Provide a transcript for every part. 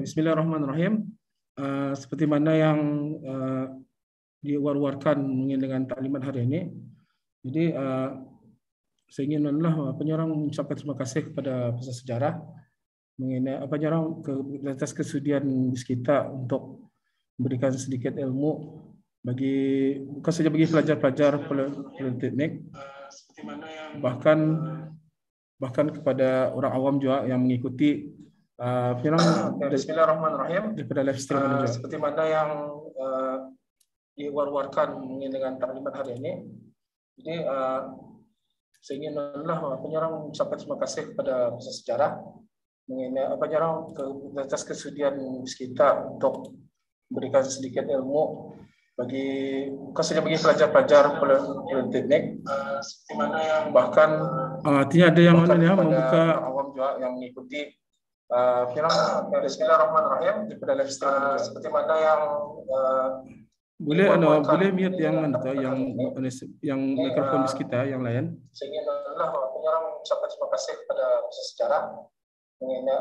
Bismillahirrahmanirrahim. Uh, seperti mana yang uh, diwar-warkan mungkin dengan taklimat hari ini. Jadi uh, eh, saya ingin menlah penyerang mengucapkan terima kasih kepada pasar sejarah mengenai apa penyerang ke, atas kesudian kita untuk memberikan sedikit ilmu bagi bukan saja bagi pelajar-pelajar politeknik bahkan bahkan kepada orang awam juga yang mengikuti Eh, ah, Bismillahirrahmanirrahim. Daripada live stream eh, seperti mana yang uh, eh, diwar-warkan mengenai dengan taklimat hari ini. Jadi uh, saya ingin lah penyerang mengucapkan terima kasih kepada pusat sejarah mengenai apa penyerang ke, atas kesudian kita untuk memberikan sedikit ilmu bagi khususnya bagi pelajar-pelajar politeknik bahkan artinya ada yang mana ya membuka awam juga yang mengikuti uh, film uh, Bismillahirrahmanirrahim uh, seperti mana yang uh, boleh boleh mute yang mana yang yang iya. mikrofon bis kita yang lain. Saya ingin menyerang ucapan terima kasih kepada sejarah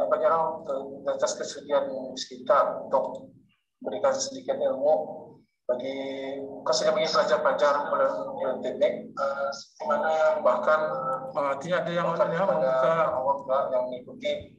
menyerang atas kesediaan kita untuk berikan sedikit ilmu bagi kasih bagi pelajar-pelajar melalui teknik uh, mana yang bahkan uh, tidak ada yang, yang membuka yang mengikuti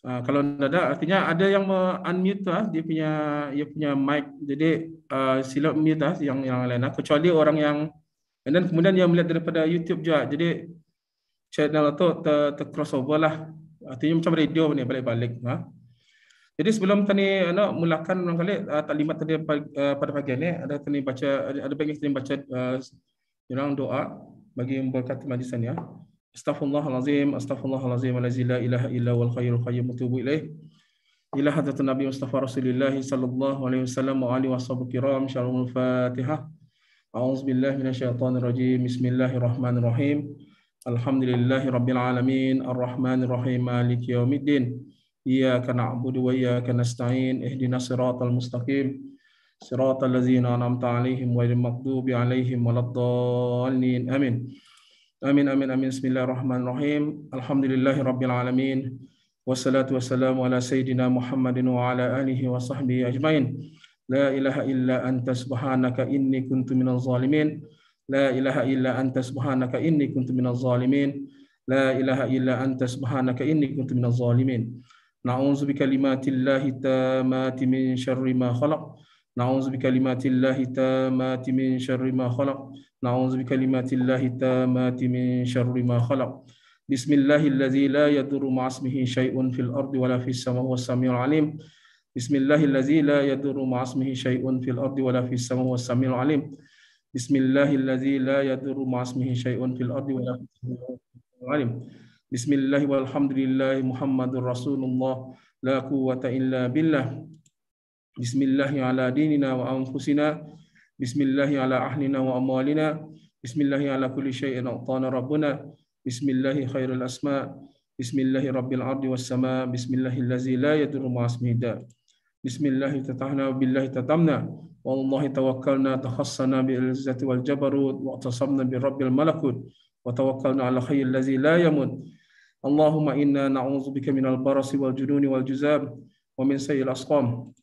Ah, kalau ada artinya ada yang unmute lah, dia punya dia punya mic jadi uh, ah, sila mute lah, yang yang lain lah. kecuali orang yang dan kemudian yang melihat daripada YouTube juga jadi channel tu ter, ter crossover lah artinya macam radio ni balik-balik ha? jadi sebelum tadi ana mulakan orang kali uh, taklimat tadi uh, pada pagi ni ada tadi baca ada bagi tadi baca uh, orang doa bagi memberkati majlis استغفر الله العظيم استغفر الله العظيم الذي لا اله الا هو الخير القيوم اتوب اليه الى حضره النبي مصطفى رسول الله صلى الله عليه وسلم وعلى واصحابه الكرام شرم الفاتحه اعوذ بالله من الشيطان الرجيم بسم الله الرحمن الرحيم الحمد لله رب العالمين الرحمن الرحيم مالك يوم الدين إياك نعبد وإياك نستعين اهدنا الصراط المستقيم صراط الذين أنعمت عليهم غير المغضوب عليهم ولا الضالين آمين Amin amin amin Bismillahirrahmanirrahim. Alhamdulillahirabbil Wassalatu wassalamu ala sayyidina Muhammadin wa ala alihi wa sahbihi ajmain. La ilaha illa anta subhanaka inni kuntu minaz zalimin. La ilaha illa anta subhanaka inni kuntu minaz zalimin. La ilaha illa anta subhanaka inni kuntu minaz zalimin. Na'udzu bi kalimatillahi tammati min syarri ma khalaq. نعوذ بكلمات الله التامات من شر ما خلق نعوذ بكلمات الله التامات من شر ما خلق بسم الله الذي لا يضر مع اسمه شيء في الأرض ولا في السماء وهو السميع العليم بسم الله الذي لا يضر مع اسمه شيء في الأرض ولا في السماء وهو السميع العليم بسم الله الذي لا يضر مع اسمه شيء في الأرض ولا في السماء وهو العليم بسم الله والحمد لله محمد رسول الله لا قوة إلا بالله بسم الله على ديننا وأنفسنا بسم الله على أهلنا وأموالنا بسم الله على كل شيء أعطانا ربنا بسم الله خير الأسماء بسم الله رب الأرض والسماء بسم الله الذي لا يدر مع اسمه داء بسم الله تتحنا وبالله تتمنا والله توكلنا تخصنا بالعزة والجبروت واعتصمنا برب الملكوت وتوكلنا على خير الذي لا يموت اللهم إنا نعوذ بك من البرص والجنون والجذاب ومن سيء الأسقام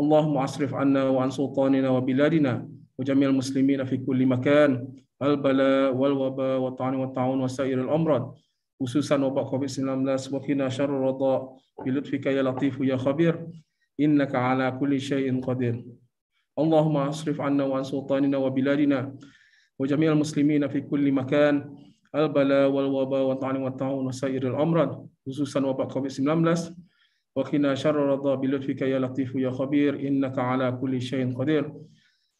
اللهم اصرف عنا وعن سلطاننا وبلادنا وجميع المسلمين في كل مكان البلاء والوباء والطعن والطاعون وسائر الامراض خصوصا وباء كوفيد 19 وقنا شر الرضاء بلطفك يا لطيف يا خبير إنك على كل شيء قدير اللهم اصرف عنا وعن سلطاننا وبلادنا وجميع المسلمين في كل مكان البلاء والوباء والطعن والطاعون وسائر الأمراض خصوصا وباء كوفيد 19 وقنا شر الرضا بلطفك يا لطيف يا خبير إنك على كل شيء قدير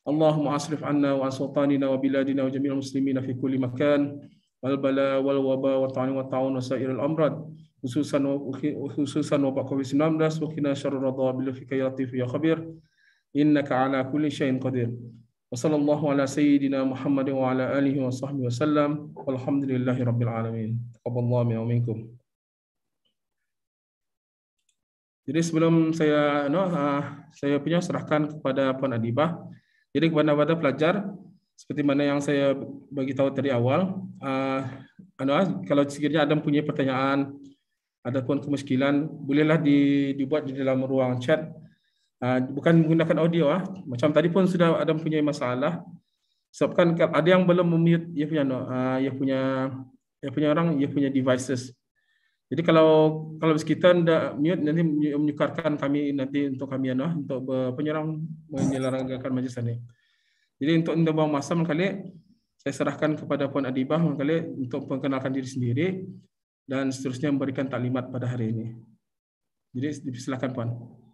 اللهم أصرف عنا وعن سلطاننا وبلادنا وجميع المسلمين في كل مكان والبلاء والوباء والطعن والطاعون وسائر الأمراض خصوصا خصوصا وباء كوفيد 19 وقنا شر الرضا بلطفك يا لطيف يا خبير إنك على كل شيء قدير وصلى الله على سيدنا محمد وعلى آله وصحبه وسلم والحمد لله رب العالمين تقبل الله منا ومنكم Jadi sebelum saya no, uh, saya punya serahkan kepada Puan Adibah. Jadi kepada kepada pelajar seperti mana yang saya bagi tahu dari awal, uh, kalau sekiranya ada punya pertanyaan ataupun kemusykilan, bolehlah di, dibuat di dalam ruang chat. Uh, bukan menggunakan audio ah. Macam tadi pun sudah ada punya masalah. Sebabkan kan, ada yang belum memute ia punya uh, ia punya ia punya orang, ia punya devices. Jadi kalau kalau kita tidak mute nanti menyukarkan kami nanti untuk kami anak untuk penyerang menyelarangkan majlis ini. Jadi untuk anda buang masa kali saya serahkan kepada Puan Adibah kali untuk perkenalkan diri sendiri dan seterusnya memberikan taklimat pada hari ini. Jadi silakan Puan. Terima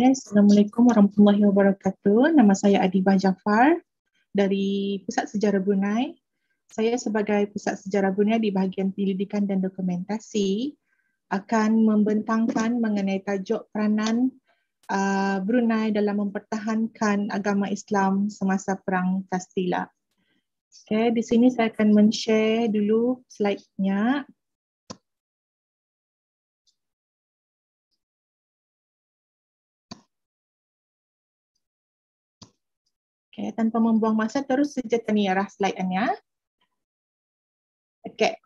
Okay. Assalamualaikum warahmatullahi wabarakatuh. Nama saya Adibah Jafar dari Pusat Sejarah Brunei. Saya sebagai Pusat Sejarah Brunei di bahagian pendidikan dan dokumentasi akan membentangkan mengenai tajuk peranan uh, Brunei dalam mempertahankan agama Islam semasa Perang Kastila. Okay, di sini saya akan men-share dulu slide-nya. Okay, tanpa membuang masa terus saja tanya slide ni Okay.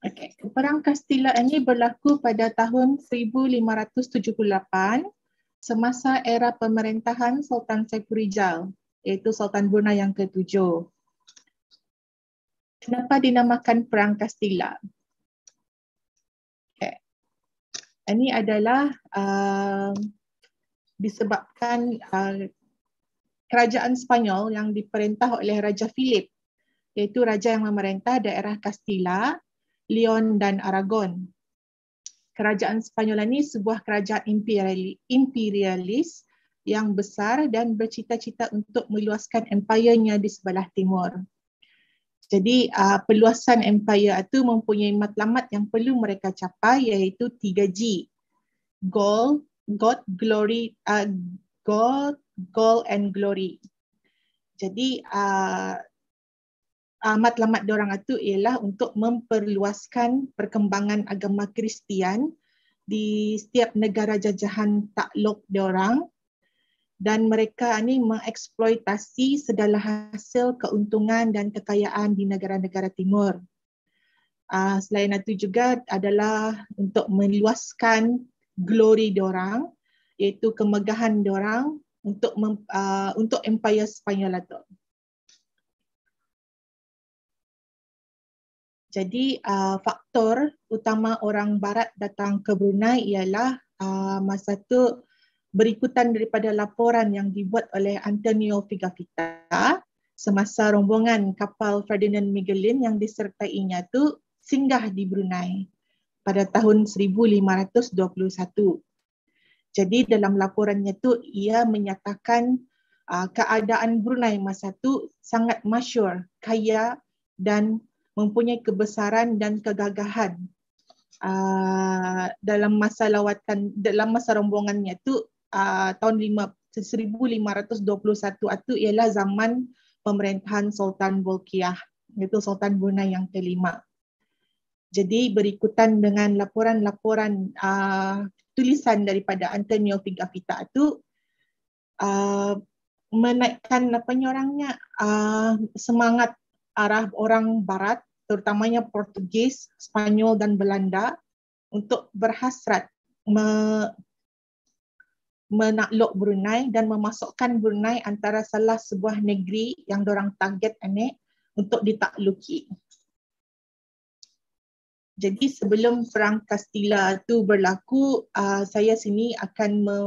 Okay. Perang Kastila ini berlaku pada tahun 1578 semasa era pemerintahan Sultan Saipur Rijal iaitu Sultan Brunei yang ketujuh. Kenapa dinamakan Perang Kastila? ini adalah uh, disebabkan uh, kerajaan Spanyol yang diperintah oleh Raja Philip iaitu raja yang memerintah daerah Castilla, Leon dan Aragon. Kerajaan Spanyol ini sebuah kerajaan imperialis yang besar dan bercita-cita untuk meluaskan empayernya di sebelah timur. Jadi uh, perluasan empire itu mempunyai matlamat yang perlu mereka capai iaitu 3G. Goal, God, glory, uh, God, goal and glory. Jadi uh, uh, matlamat orang itu ialah untuk memperluaskan perkembangan agama Kristian di setiap negara jajahan takluk diorang dan mereka ini mengeksploitasi segala hasil keuntungan dan kekayaan di negara-negara timur. Uh, selain itu juga adalah untuk meluaskan glory diorang iaitu kemegahan diorang untuk mem, uh, untuk empire Spanyol itu. Jadi uh, faktor utama orang barat datang ke Brunei ialah uh, masa tu berikutan daripada laporan yang dibuat oleh Antonio Figafita semasa rombongan kapal Ferdinand Magellan yang disertainya tu singgah di Brunei pada tahun 1521. Jadi dalam laporannya tu ia menyatakan uh, keadaan Brunei masa tu sangat masyur, kaya dan mempunyai kebesaran dan kegagahan. Uh, dalam masa lawatan dalam masa rombongannya tu. Ah, tahun 1521 itu ialah zaman pemerintahan Sultan Bolkiah iaitu Sultan Brunei yang kelima. Jadi berikutan dengan laporan-laporan uh, tulisan daripada Antonio Pigafitta itu uh, menaikkan apa orangnya uh, semangat arah orang barat terutamanya Portugis, Spanyol dan Belanda untuk berhasrat me- menakluk Brunei dan memasukkan Brunei antara salah sebuah negeri yang orang target ini untuk ditakluki. Jadi sebelum Perang Kastila itu berlaku, uh, saya sini akan me,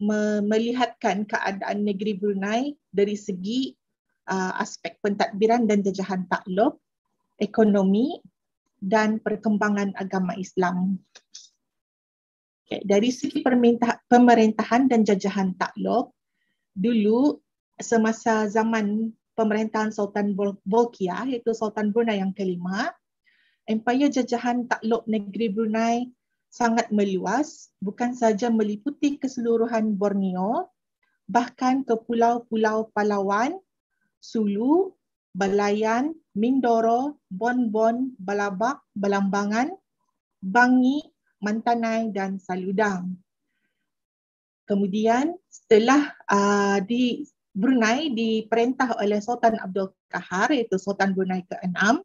me, melihatkan keadaan negeri Brunei dari segi uh, aspek pentadbiran dan jajahan takluk, ekonomi dan perkembangan agama Islam. Okay. Dari segi pemerintahan dan jajahan takluk, dulu semasa zaman pemerintahan Sultan Bul- Bolkia, iaitu Sultan Brunei yang kelima, Empire jajahan takluk negeri Brunei sangat meluas, bukan sahaja meliputi keseluruhan Borneo, bahkan ke pulau-pulau Palawan, Sulu, Balayan, Mindoro, Bonbon, Balabak, Balambangan, Bangi, Mantanai dan Saludang. Kemudian setelah uh, di Brunei diperintah oleh Sultan Abdul Kahar iaitu Sultan Brunei ke-6.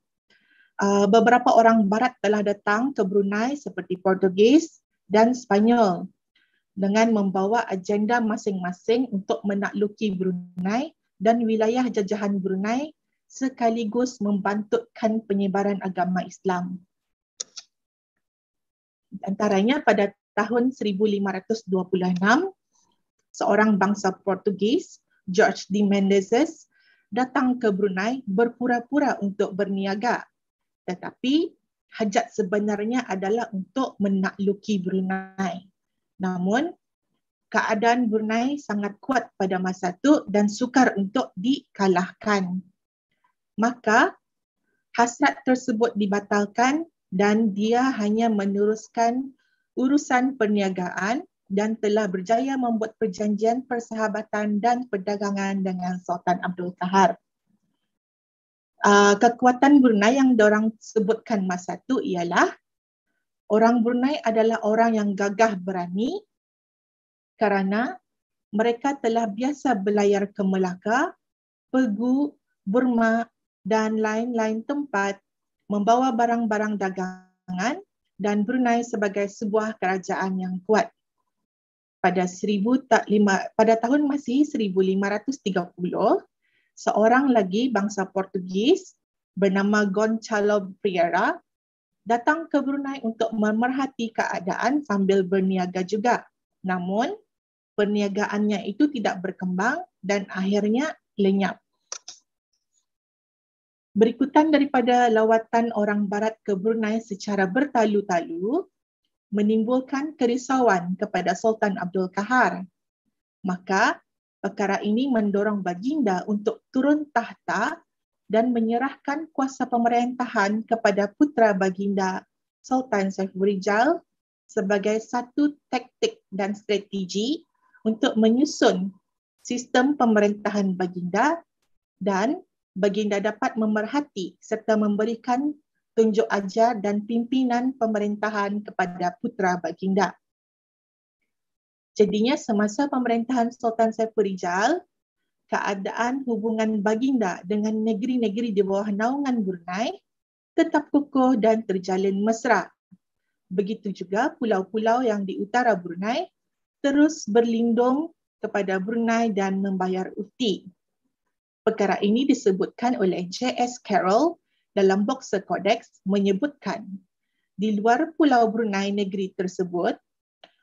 Uh, beberapa orang barat telah datang ke Brunei seperti Portugis dan Spanyol dengan membawa agenda masing-masing untuk menakluki Brunei dan wilayah jajahan Brunei sekaligus membantutkan penyebaran agama Islam antaranya pada tahun 1526 seorang bangsa Portugis George de Mendezes datang ke Brunei berpura-pura untuk berniaga tetapi hajat sebenarnya adalah untuk menakluki Brunei namun keadaan Brunei sangat kuat pada masa itu dan sukar untuk dikalahkan maka hasrat tersebut dibatalkan dan dia hanya meneruskan urusan perniagaan dan telah berjaya membuat perjanjian persahabatan dan perdagangan dengan Sultan Abdul Tahar. Uh, kekuatan Brunei yang diorang sebutkan masa itu ialah orang Brunei adalah orang yang gagah berani kerana mereka telah biasa berlayar ke Melaka, Pegu, Burma dan lain-lain tempat membawa barang-barang dagangan dan Brunei sebagai sebuah kerajaan yang kuat. Pada, 15, pada tahun masih 1530, seorang lagi bangsa Portugis bernama Gonçalo Pereira datang ke Brunei untuk memerhati keadaan sambil berniaga juga. Namun, perniagaannya itu tidak berkembang dan akhirnya lenyap. Berikutan daripada lawatan orang barat ke Brunei secara bertalu-talu menimbulkan kerisauan kepada Sultan Abdul Kahar. Maka perkara ini mendorong baginda untuk turun tahta dan menyerahkan kuasa pemerintahan kepada putra baginda Sultan Saifur Rijal sebagai satu taktik dan strategi untuk menyusun sistem pemerintahan baginda dan baginda dapat memerhati serta memberikan tunjuk ajar dan pimpinan pemerintahan kepada putra baginda. Jadinya semasa pemerintahan Sultan Saiful Rijal, keadaan hubungan baginda dengan negeri-negeri di bawah naungan Brunei tetap kukuh dan terjalin mesra. Begitu juga pulau-pulau yang di utara Brunei terus berlindung kepada Brunei dan membayar utik. Perkara ini disebutkan oleh J.S. Carroll dalam Boxer Codex menyebutkan di luar pulau Brunei negeri tersebut,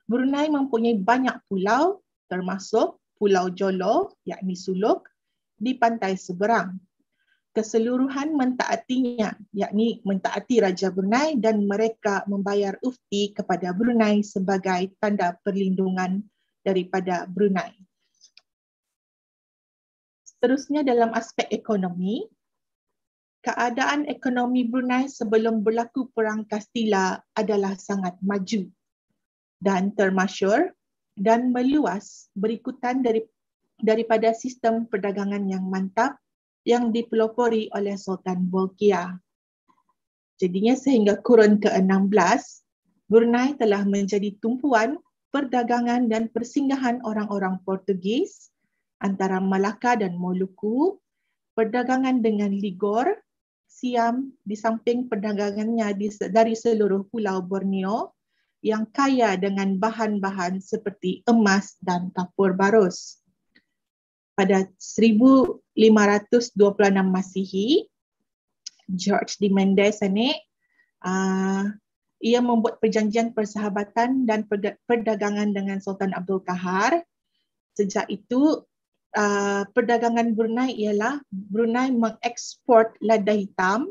Brunei mempunyai banyak pulau termasuk Pulau Jolo yakni Suluk di pantai seberang. Keseluruhan mentaatinya yakni mentaati Raja Brunei dan mereka membayar ufti kepada Brunei sebagai tanda perlindungan daripada Brunei. Seterusnya dalam aspek ekonomi, keadaan ekonomi Brunei sebelum berlaku Perang Kastila adalah sangat maju dan termasyur dan meluas berikutan dari, daripada sistem perdagangan yang mantap yang dipelopori oleh Sultan Bolkiah. Jadinya sehingga kurun ke-16, Brunei telah menjadi tumpuan perdagangan dan persinggahan orang-orang Portugis, antara Malaka dan Moluku, perdagangan dengan Ligor, Siam di samping perdagangannya dari seluruh pulau Borneo yang kaya dengan bahan-bahan seperti emas dan kapur barus. Pada 1526 Masihi, George de Mendes ini ah, ia membuat perjanjian persahabatan dan perdagangan dengan Sultan Abdul Kahar. Sejak itu, uh, perdagangan Brunei ialah Brunei mengekspor lada hitam,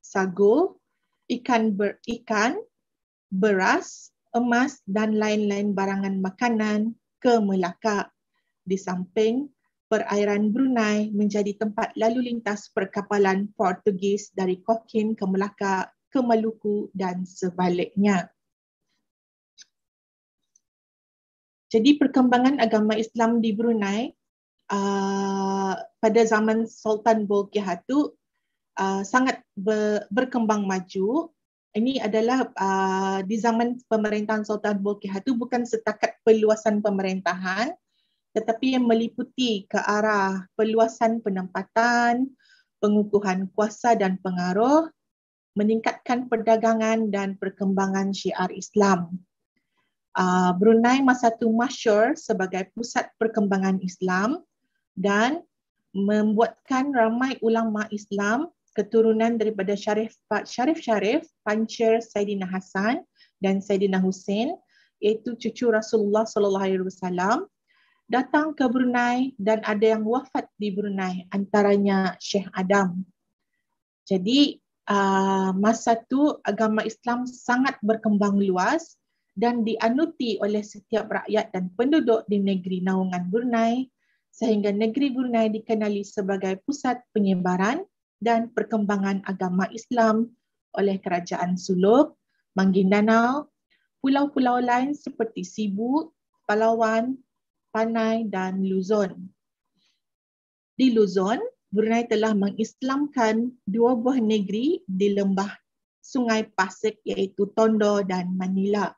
sagu, ikan ber, ikan, beras, emas dan lain-lain barangan makanan ke Melaka. Di samping perairan Brunei menjadi tempat lalu lintas perkapalan Portugis dari Cochin ke Melaka, ke Maluku dan sebaliknya. Jadi perkembangan agama Islam di Brunei uh, pada zaman Sultan Bolkihatu uh, sangat ber, berkembang maju. Ini adalah uh, di zaman pemerintahan Sultan Bolkiah itu bukan setakat perluasan pemerintahan tetapi yang meliputi ke arah perluasan penempatan, pengukuhan kuasa dan pengaruh, meningkatkan perdagangan dan perkembangan syiar Islam. Uh, Brunei masa itu masyur sebagai pusat perkembangan Islam dan membuatkan ramai ulama Islam keturunan daripada Syarif Syarif Syarif Pancer Saidina Hasan dan Saidina Hussein iaitu cucu Rasulullah sallallahu alaihi wasallam datang ke Brunei dan ada yang wafat di Brunei antaranya Syekh Adam. Jadi uh, masa tu agama Islam sangat berkembang luas dan dianuti oleh setiap rakyat dan penduduk di negeri naungan Brunei sehingga negeri Brunei dikenali sebagai pusat penyebaran dan perkembangan agama Islam oleh kerajaan Suluk, Mangindanao, pulau-pulau lain seperti Sibu, Palawan, Panai dan Luzon. Di Luzon, Brunei telah mengislamkan dua buah negeri di lembah Sungai Pasik, iaitu Tondo dan Manila.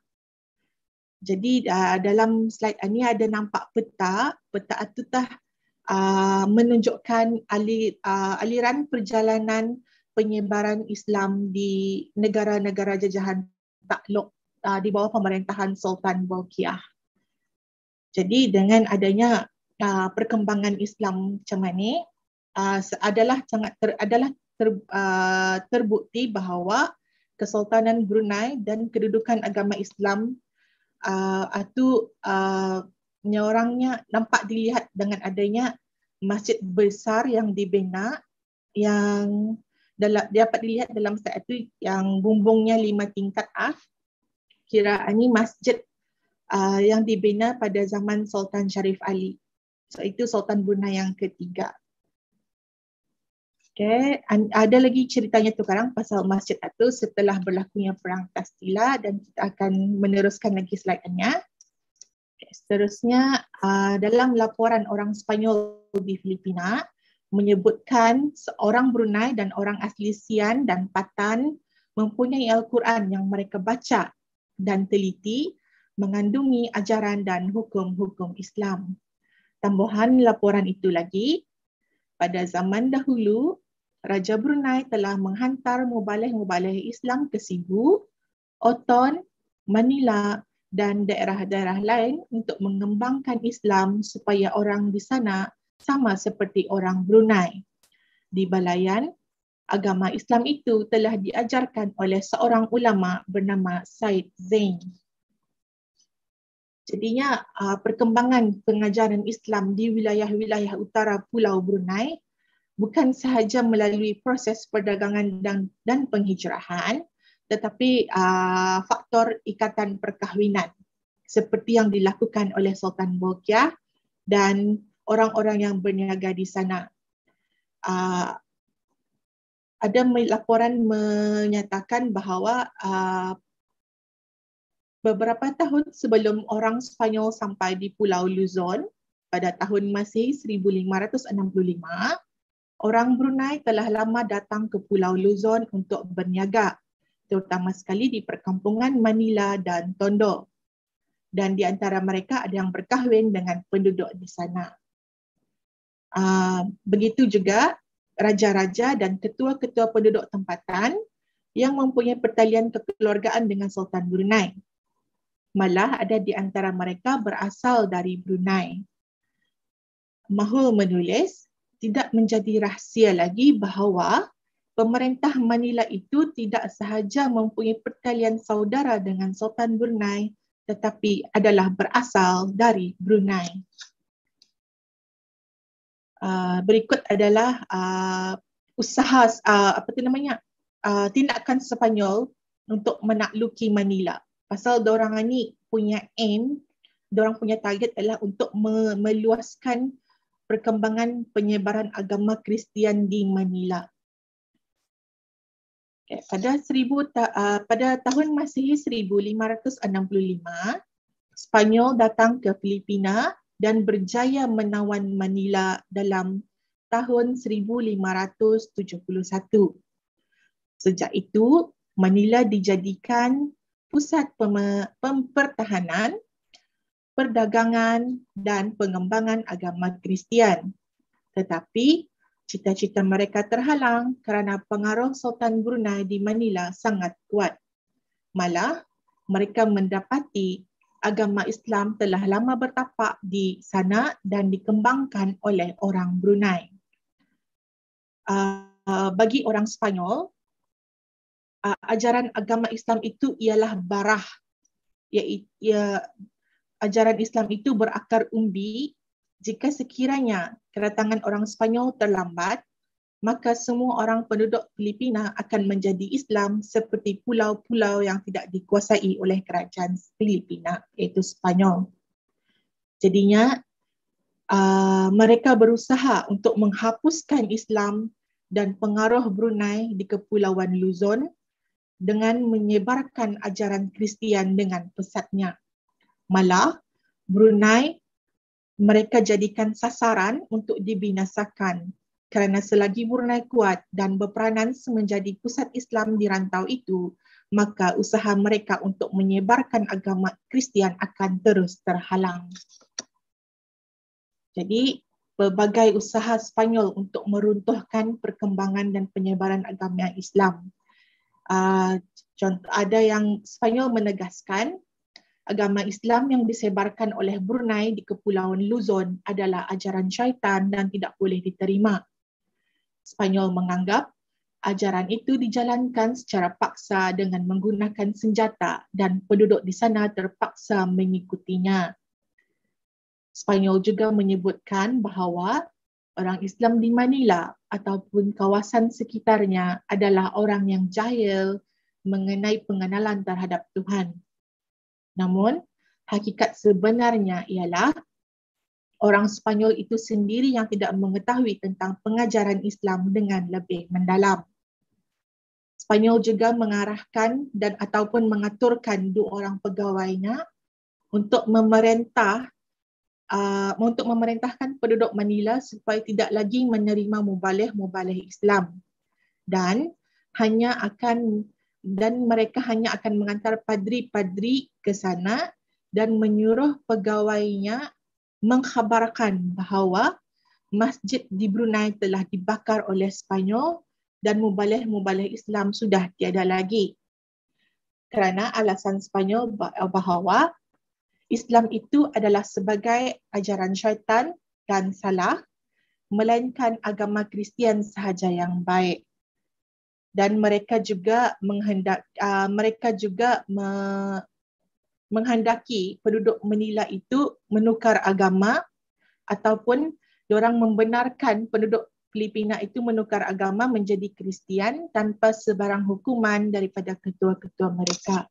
Jadi uh, dalam slide ini ada nampak peta, peta itu dah uh, ah, menunjukkan alir, uh, ah, aliran perjalanan penyebaran Islam di negara-negara jajahan takluk uh, di bawah pemerintahan Sultan Bolkiah. Jadi dengan adanya uh, perkembangan Islam macam ini, uh, adalah sangat ter, adalah ter, uh, terbukti bahawa Kesultanan Brunei dan kedudukan agama Islam uh, itu uh, orangnya nampak dilihat dengan adanya masjid besar yang dibina yang dalam dapat dilihat dalam saat itu yang bumbungnya lima tingkat ah kira ini masjid uh, yang dibina pada zaman Sultan Sharif Ali. So itu Sultan Brunei yang ketiga. Okay. Ada lagi ceritanya tu sekarang pasal Masjid itu setelah berlakunya Perang Kastila dan kita akan meneruskan lagi slide-nya. Okay. Seterusnya, uh, dalam laporan orang Spanyol di Filipina menyebutkan seorang Brunei dan orang asli Sian dan Patan mempunyai Al-Quran yang mereka baca dan teliti mengandungi ajaran dan hukum-hukum Islam. Tambahan laporan itu lagi, pada zaman dahulu, Raja Brunei telah menghantar mubalih-mubalih Islam ke Sibu, Oton, Manila dan daerah-daerah lain untuk mengembangkan Islam supaya orang di sana sama seperti orang Brunei. Di Balayan, agama Islam itu telah diajarkan oleh seorang ulama bernama Said Zain. Jadinya uh, perkembangan pengajaran Islam di wilayah-wilayah utara Pulau Brunei bukan sahaja melalui proses perdagangan dan, dan penghijrahan tetapi uh, faktor ikatan perkahwinan seperti yang dilakukan oleh Sultan Bolkiah dan orang-orang yang berniaga di sana. Uh, ada laporan menyatakan bahawa uh, beberapa tahun sebelum orang Spanyol sampai di Pulau Luzon pada tahun masih 1565, orang Brunei telah lama datang ke Pulau Luzon untuk berniaga, terutama sekali di perkampungan Manila dan Tondo. Dan di antara mereka ada yang berkahwin dengan penduduk di sana. Ah, begitu juga raja-raja dan ketua-ketua penduduk tempatan yang mempunyai pertalian kekeluargaan dengan Sultan Brunei. Malah ada di antara mereka berasal dari Brunei. Mahul menulis, tidak menjadi rahsia lagi bahawa pemerintah Manila itu tidak sahaja mempunyai pertalian saudara dengan Sultan Brunei tetapi adalah berasal dari Brunei. Uh, berikut adalah uh, usaha uh, apa tu namanya uh, tindakan Sepanyol untuk menakluki Manila. Pasal diorang ni punya aim, diorang punya target adalah untuk meluaskan perkembangan penyebaran agama Kristian di Manila. Pada, 1000, uh, pada tahun Masihi 1565, Spanyol datang ke Filipina dan berjaya menawan Manila dalam tahun 1571. Sejak itu, Manila dijadikan pusat pem- pertahanan perdagangan dan pengembangan agama Kristian. Tetapi cita-cita mereka terhalang kerana pengaruh Sultan Brunei di Manila sangat kuat. Malah mereka mendapati agama Islam telah lama bertapak di sana dan dikembangkan oleh orang Brunei. Uh, bagi orang Spanyol, uh, ajaran agama Islam itu ialah barah, iaitu ia, ajaran Islam itu berakar umbi, jika sekiranya kedatangan orang Sepanyol terlambat, maka semua orang penduduk Filipina akan menjadi Islam seperti pulau-pulau yang tidak dikuasai oleh kerajaan Filipina iaitu Sepanyol. Jadinya uh, mereka berusaha untuk menghapuskan Islam dan pengaruh Brunei di kepulauan Luzon dengan menyebarkan ajaran Kristian dengan pesatnya malah Brunei mereka jadikan sasaran untuk dibinasakan kerana selagi Brunei kuat dan berperanan menjadi pusat Islam di rantau itu maka usaha mereka untuk menyebarkan agama Kristian akan terus terhalang jadi pelbagai usaha Spanyol untuk meruntuhkan perkembangan dan penyebaran agama Islam uh, contoh ada yang Spanyol menegaskan agama Islam yang disebarkan oleh Brunei di Kepulauan Luzon adalah ajaran syaitan dan tidak boleh diterima. Spanyol menganggap ajaran itu dijalankan secara paksa dengan menggunakan senjata dan penduduk di sana terpaksa mengikutinya. Spanyol juga menyebutkan bahawa orang Islam di Manila ataupun kawasan sekitarnya adalah orang yang jahil mengenai pengenalan terhadap Tuhan. Namun, hakikat sebenarnya ialah orang Spanyol itu sendiri yang tidak mengetahui tentang pengajaran Islam dengan lebih mendalam. Spanyol juga mengarahkan dan ataupun mengaturkan dua orang pegawainya untuk memerintah uh, untuk memerintahkan penduduk Manila supaya tidak lagi menerima mubalih-mubalih Islam dan hanya akan dan mereka hanya akan mengantar padri-padri ke sana dan menyuruh pegawainya mengkhabarkan bahawa masjid di Brunei telah dibakar oleh Spanyol dan mubalih-mubalih Islam sudah tiada lagi. Kerana alasan Spanyol bahawa Islam itu adalah sebagai ajaran syaitan dan salah melainkan agama Kristian sahaja yang baik dan mereka juga menghendak uh, mereka juga me, menghendaki penduduk Manila itu menukar agama ataupun orang membenarkan penduduk Filipina itu menukar agama menjadi Kristian tanpa sebarang hukuman daripada ketua-ketua mereka.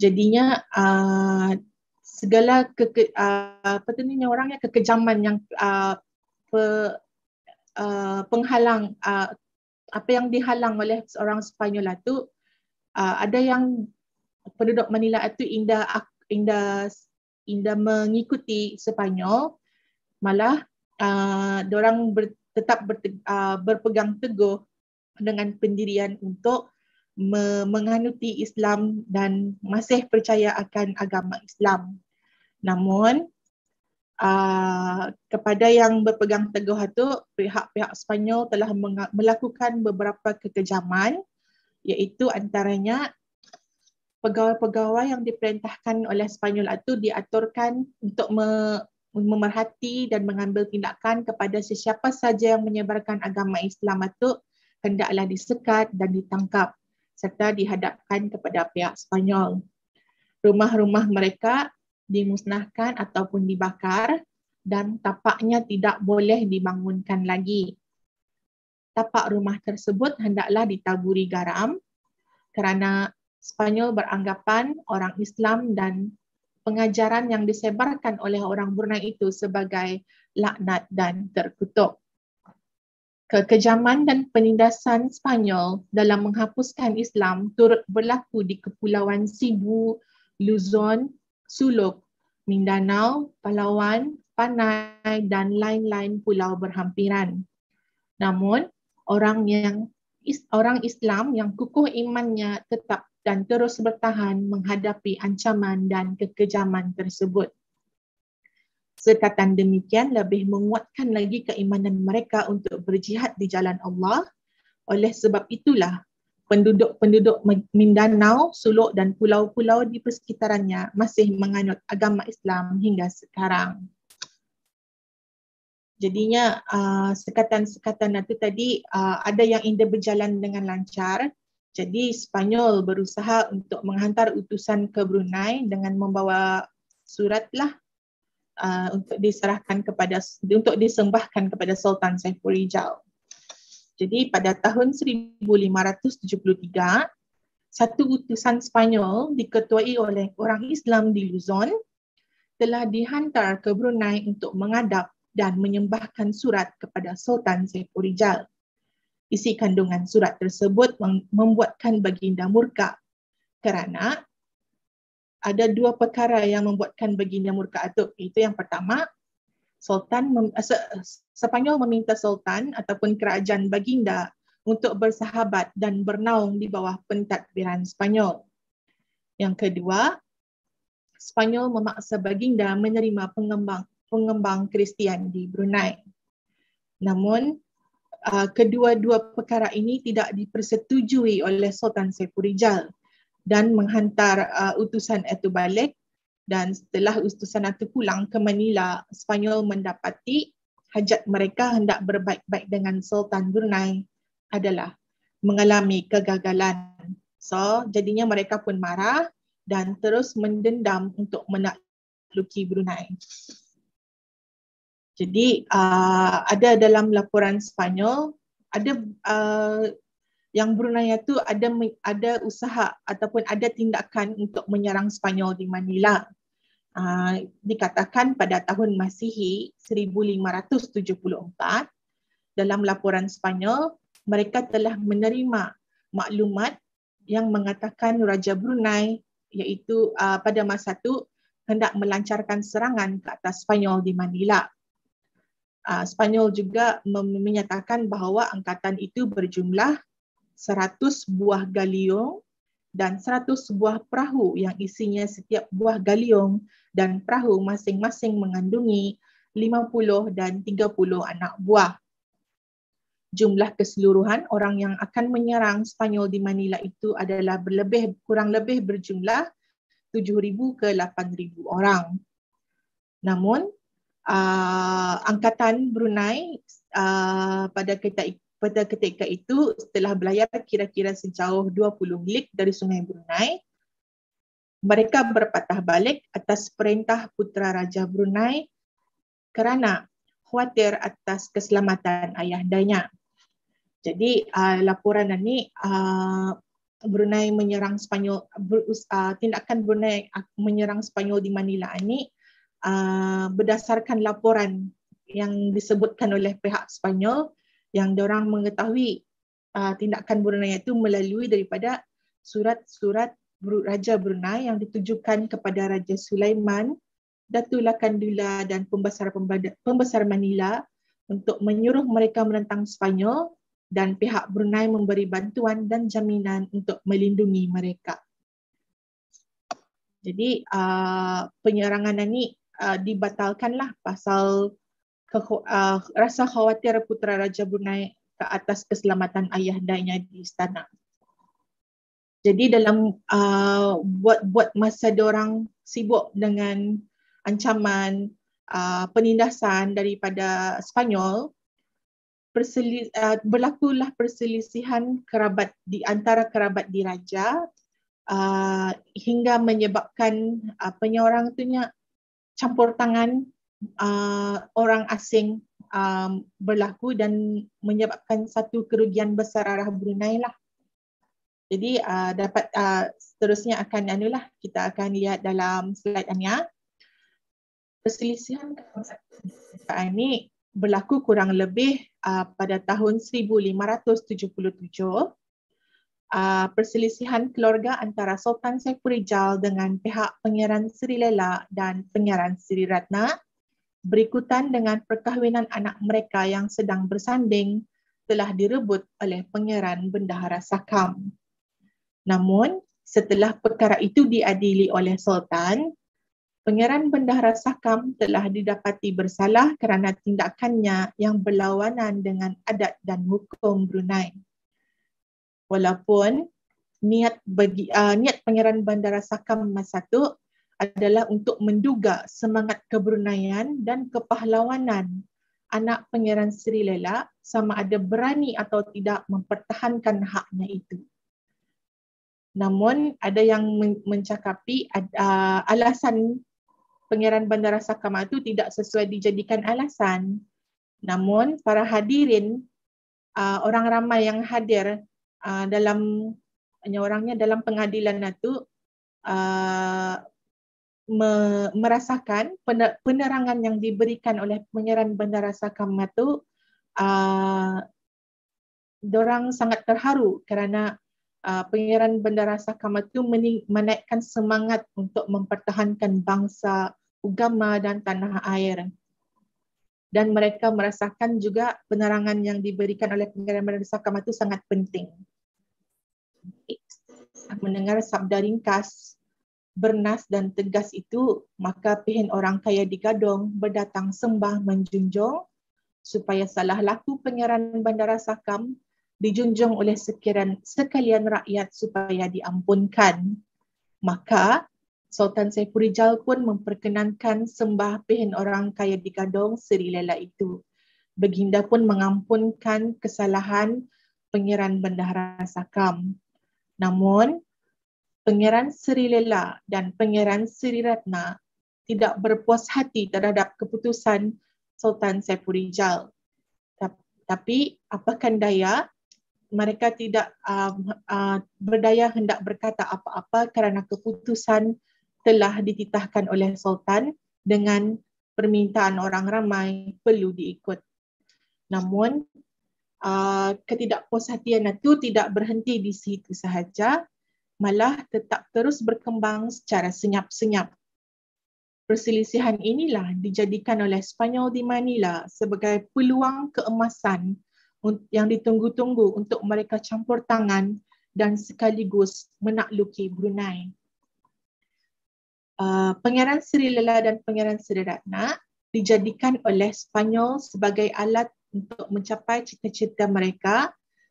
Jadinya uh, segala keke, uh, apa tu ni orang yang kekejaman yang uh, pe, uh, penghalang uh, apa yang dihalang oleh seorang Spanyol itu uh, ada yang penduduk Manila itu indah indah indah mengikuti Sepanyol malah uh, ah, orang ber, tetap ber, uh, ah, berpegang teguh dengan pendirian untuk me, menganuti Islam dan masih percaya akan agama Islam namun Uh, kepada yang berpegang teguh itu pihak-pihak Sepanyol telah melakukan beberapa kekejaman iaitu antaranya pegawai-pegawai yang diperintahkan oleh Spanyol itu diaturkan untuk me- memerhati dan mengambil tindakan kepada sesiapa saja yang menyebarkan agama Islam itu hendaklah disekat dan ditangkap serta dihadapkan kepada pihak Spanyol. Rumah-rumah mereka dimusnahkan ataupun dibakar dan tapaknya tidak boleh dibangunkan lagi. Tapak rumah tersebut hendaklah ditaburi garam kerana Spanyol beranggapan orang Islam dan pengajaran yang disebarkan oleh orang Brunei itu sebagai laknat dan terkutuk. Kekejaman dan penindasan Spanyol dalam menghapuskan Islam turut berlaku di Kepulauan Sibu, Luzon, Sulok, Mindanao, Palawan, Panay dan lain-lain pulau berhampiran. Namun, orang yang orang Islam yang kukuh imannya tetap dan terus bertahan menghadapi ancaman dan kekejaman tersebut. Sekatan demikian lebih menguatkan lagi keimanan mereka untuk berjihad di jalan Allah. Oleh sebab itulah, penduduk-penduduk Mindanao, Suluk dan pulau-pulau di persekitarannya masih menganut agama Islam hingga sekarang. Jadinya uh, sekatan-sekatan itu tadi uh, ada yang indah berjalan dengan lancar jadi Spanyol berusaha untuk menghantar utusan ke Brunei dengan membawa suratlah uh, untuk diserahkan kepada untuk disembahkan kepada Sultan Saiful Rijal. Jadi pada tahun 1573 satu utusan Spanyol diketuai oleh orang Islam di Luzon telah dihantar ke Brunei untuk mengadap dan menyembahkan surat kepada Sultan Saiful Rijal isi kandungan surat tersebut membuatkan baginda murka kerana ada dua perkara yang membuatkan baginda murka Atuk itu yang pertama sultan mem, eh, se, Sepanyol meminta sultan ataupun kerajaan baginda untuk bersahabat dan bernaung di bawah pentadbiran Sepanyol. Yang kedua, Sepanyol memaksa baginda menerima pengembang pengembang Kristian di Brunei. Namun, uh, kedua-dua perkara ini tidak dipersetujui oleh Sultan Sepurijal dan menghantar uh, utusan itu balik dan setelah utusan itu pulang ke Manila, Spanyol mendapati hajat mereka hendak berbaik-baik dengan Sultan Brunei adalah mengalami kegagalan. So, jadinya mereka pun marah dan terus mendendam untuk menakluki Brunei. Jadi uh, ada dalam laporan Spanyol ada uh, yang Brunei itu ada ada usaha ataupun ada tindakan untuk menyerang Spanyol di Manila. Uh, dikatakan pada tahun Masihi 1574 dalam laporan Spanyol mereka telah menerima maklumat yang mengatakan Raja Brunei iaitu uh, pada masa itu hendak melancarkan serangan ke atas Spanyol di Manila. Uh, Ah, Spanyol juga menyatakan bahawa angkatan itu berjumlah 100 buah galion dan 100 buah perahu yang isinya setiap buah galion dan perahu masing-masing mengandungi 50 dan 30 anak buah. Jumlah keseluruhan orang yang akan menyerang Spanyol di Manila itu adalah berlebih kurang lebih berjumlah 7000 ke 8000 orang. Namun, uh, angkatan Brunei uh, pada ketika pada ketika itu setelah berlayar kira-kira sejauh 20 lig dari Sungai Brunei. Mereka berpatah balik atas perintah putra raja Brunei kerana khawatir atas keselamatan ayah ayahdanya. Jadi uh, laporan ini uh, Brunei menyerang Spanyol uh, tindakan Brunei menyerang Spanyol di Manila ini uh, uh, berdasarkan laporan yang disebutkan oleh pihak Sepanyol yang diorang mengetahui uh, tindakan Brunei itu melalui daripada surat-surat Raja Brunei yang ditujukan kepada Raja Sulaiman, Datu Lakandula dan Pembesar, Pembesar Manila untuk menyuruh mereka menentang Sepanyol dan pihak Brunei memberi bantuan dan jaminan untuk melindungi mereka. Jadi uh, penyerangan ini uh, dibatalkanlah pasal ke, uh, rasa khawatir putera raja Brunei ke atas keselamatan ayah ayahdanya di istana. Jadi dalam buat-buat uh, masa orang sibuk dengan ancaman uh, penindasan daripada Spanyol, perselis, uh, berlakulah perselisihan kerabat di antara kerabat diraja uh, hingga menyebabkan uh, penyorang tu campur tangan uh, orang asing um, berlaku dan menyebabkan satu kerugian besar arah Brunei lah. Jadi uh, dapat uh, seterusnya akan anulah kita akan lihat dalam slide Ania. Perselisihan kawasan ini berlaku kurang lebih uh, pada tahun 1577 uh, perselisihan keluarga antara Sultan Saifurijal dengan pihak pengiran Sri Lela dan pengiran Sri Ratna berikutan dengan perkahwinan anak mereka yang sedang bersanding telah direbut oleh pengiran Bendahara Sakam. Namun, setelah perkara itu diadili oleh Sultan, Pengiran Bendahara Sakam telah didapati bersalah kerana tindakannya yang berlawanan dengan adat dan hukum Brunei walaupun niat bagi uh, niat Pangeran Bandara Sakam masa itu adalah untuk menduga semangat keberunaian dan kepahlawanan anak Pangeran Sri Lela sama ada berani atau tidak mempertahankan haknya itu. Namun ada yang mencakapi uh, ah, alasan Pangeran Bandara Sakama itu tidak sesuai dijadikan alasan. Namun para hadirin uh, orang ramai yang hadir Ah, dalam hanya orangnya dalam pengadilan itu uh, me- merasakan pener- penerangan yang diberikan oleh penyeran bandar sakam itu uh, ah, orang sangat terharu kerana uh, penyeran bandar sakam itu mening- menaikkan semangat untuk mempertahankan bangsa agama dan tanah air dan mereka merasakan juga penerangan yang diberikan oleh penyeran bandar sakam itu sangat penting mendengar sabda ringkas bernas dan tegas itu, maka pihin orang kaya di gadong berdatang sembah menjunjung supaya salah laku penyerahan bandara sakam dijunjung oleh sekiran sekalian rakyat supaya diampunkan. Maka Sultan Saifuri pun memperkenankan sembah pihin orang kaya di gadong Seri Lela itu. Beginda pun mengampunkan kesalahan pengiran bendahara sakam. Namun, Pangeran Seri Lela dan Pangeran Seri Ratna tidak berpuas hati terhadap keputusan Sultan Saipurijal. Tapi apakah daya, mereka tidak um, uh, berdaya hendak berkata apa-apa kerana keputusan telah dititahkan oleh Sultan dengan permintaan orang ramai perlu diikut. Namun, Ah, ketidakpuasan itu tidak berhenti di situ sahaja malah tetap terus berkembang secara senyap-senyap. Perselisihan inilah dijadikan oleh Spanyol di Manila sebagai peluang keemasan yang ditunggu-tunggu untuk mereka campur tangan dan sekaligus menakluki Brunei. Ah, Pangeran Sri Lela dan Pangeran Sri Ratna dijadikan oleh Spanyol sebagai alat untuk mencapai cita-cita mereka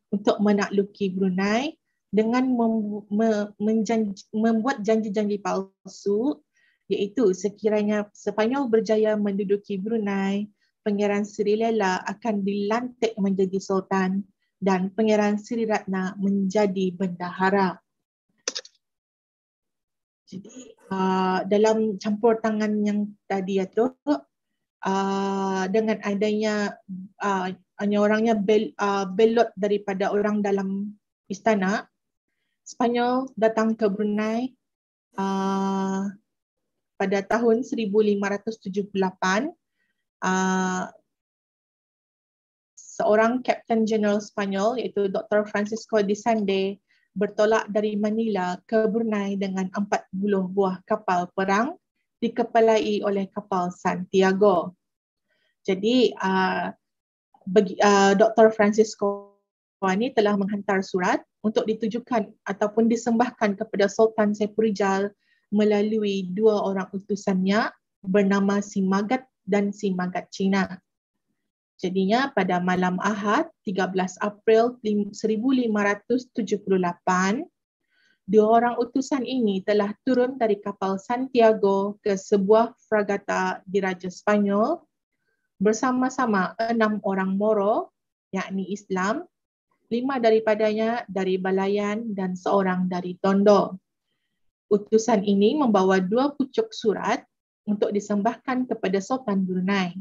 untuk menakluki Brunei dengan membu- me- menjanji- membuat janji-janji palsu iaitu sekiranya Sepanyol berjaya menduduki Brunei, Pangeran Sri Lela akan dilantik menjadi sultan dan Pangeran Sri Ratna menjadi bendahara. Jadi uh, dalam campur tangan yang tadi ya tu Ah, dengan adanya ah, hanya orangnya bel, uh, belot daripada orang dalam istana Spanyol datang ke Brunei uh, pada tahun 1578 uh, seorang Captain General Spanyol iaitu Dr. Francisco de Sande bertolak dari Manila ke Brunei dengan 40 buah kapal perang dikepalai oleh kapal Santiago. Jadi uh, ah, ah, Dr. Francisco ini telah menghantar surat untuk ditujukan ataupun disembahkan kepada Sultan Sepurijal melalui dua orang utusannya bernama si Magat dan si Magat Cina. Jadinya pada malam Ahad 13 April 1578, dua orang utusan ini telah turun dari kapal Santiago ke sebuah fragata di Raja Spanyol bersama-sama enam orang Moro, yakni Islam, lima daripadanya dari Balayan dan seorang dari Tondo. Utusan ini membawa dua pucuk surat untuk disembahkan kepada Sultan Brunei.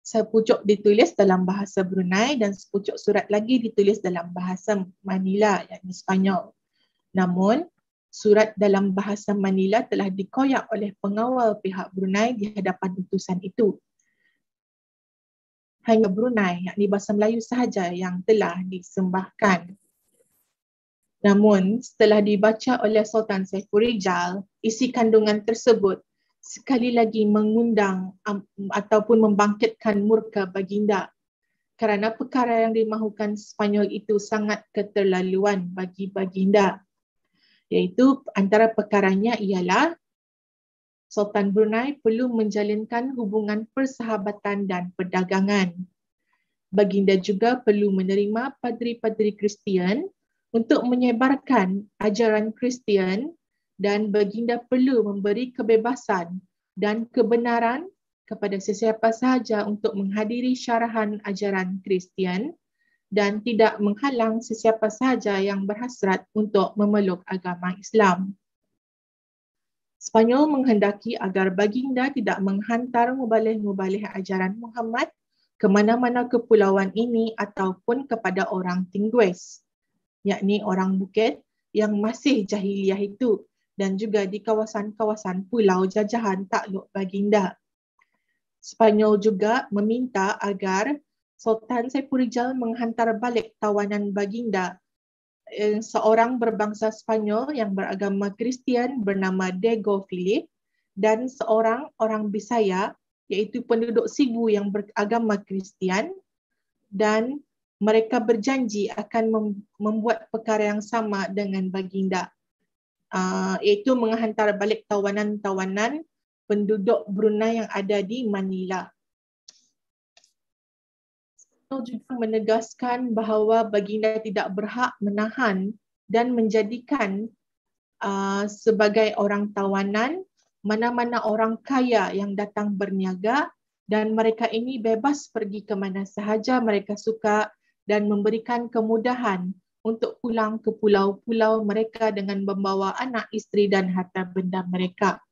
Sepucuk ditulis dalam bahasa Brunei dan sepucuk surat lagi ditulis dalam bahasa Manila, yakni Spanyol. Namun, surat dalam bahasa Manila telah dikoyak oleh pengawal pihak Brunei di hadapan utusan itu. Hanya Brunei, yakni bahasa Melayu sahaja yang telah disembahkan. Namun, setelah dibaca oleh Sultan Saifurijal, isi kandungan tersebut sekali lagi mengundang ataupun membangkitkan murka baginda kerana perkara yang dimahukan Spanyol itu sangat keterlaluan bagi baginda iaitu antara perkaranya ialah Sultan Brunei perlu menjalinkan hubungan persahabatan dan perdagangan. Baginda juga perlu menerima padri-padri Kristian untuk menyebarkan ajaran Kristian dan baginda perlu memberi kebebasan dan kebenaran kepada sesiapa sahaja untuk menghadiri syarahan ajaran Kristian dan tidak menghalang sesiapa sahaja yang berhasrat untuk memeluk agama Islam. Spanyol menghendaki agar baginda tidak menghantar mubalih-mubalih ajaran Muhammad ke mana-mana kepulauan ini ataupun kepada orang Tingues, yakni orang Bukit yang masih jahiliah itu dan juga di kawasan-kawasan pulau jajahan takluk baginda. Spanyol juga meminta agar Sultan Saipurijal menghantar balik tawanan baginda eh, seorang berbangsa Spanyol yang beragama Kristian bernama Diego Philip dan seorang orang Bisaya iaitu penduduk Sibu yang beragama Kristian dan mereka berjanji akan membuat perkara yang sama dengan baginda ah, iaitu menghantar balik tawanan-tawanan penduduk Brunei yang ada di Manila beliau juga menegaskan bahawa baginda tidak berhak menahan dan menjadikan uh, sebagai orang tawanan mana-mana orang kaya yang datang berniaga dan mereka ini bebas pergi ke mana sahaja mereka suka dan memberikan kemudahan untuk pulang ke pulau-pulau mereka dengan membawa anak isteri dan harta benda mereka.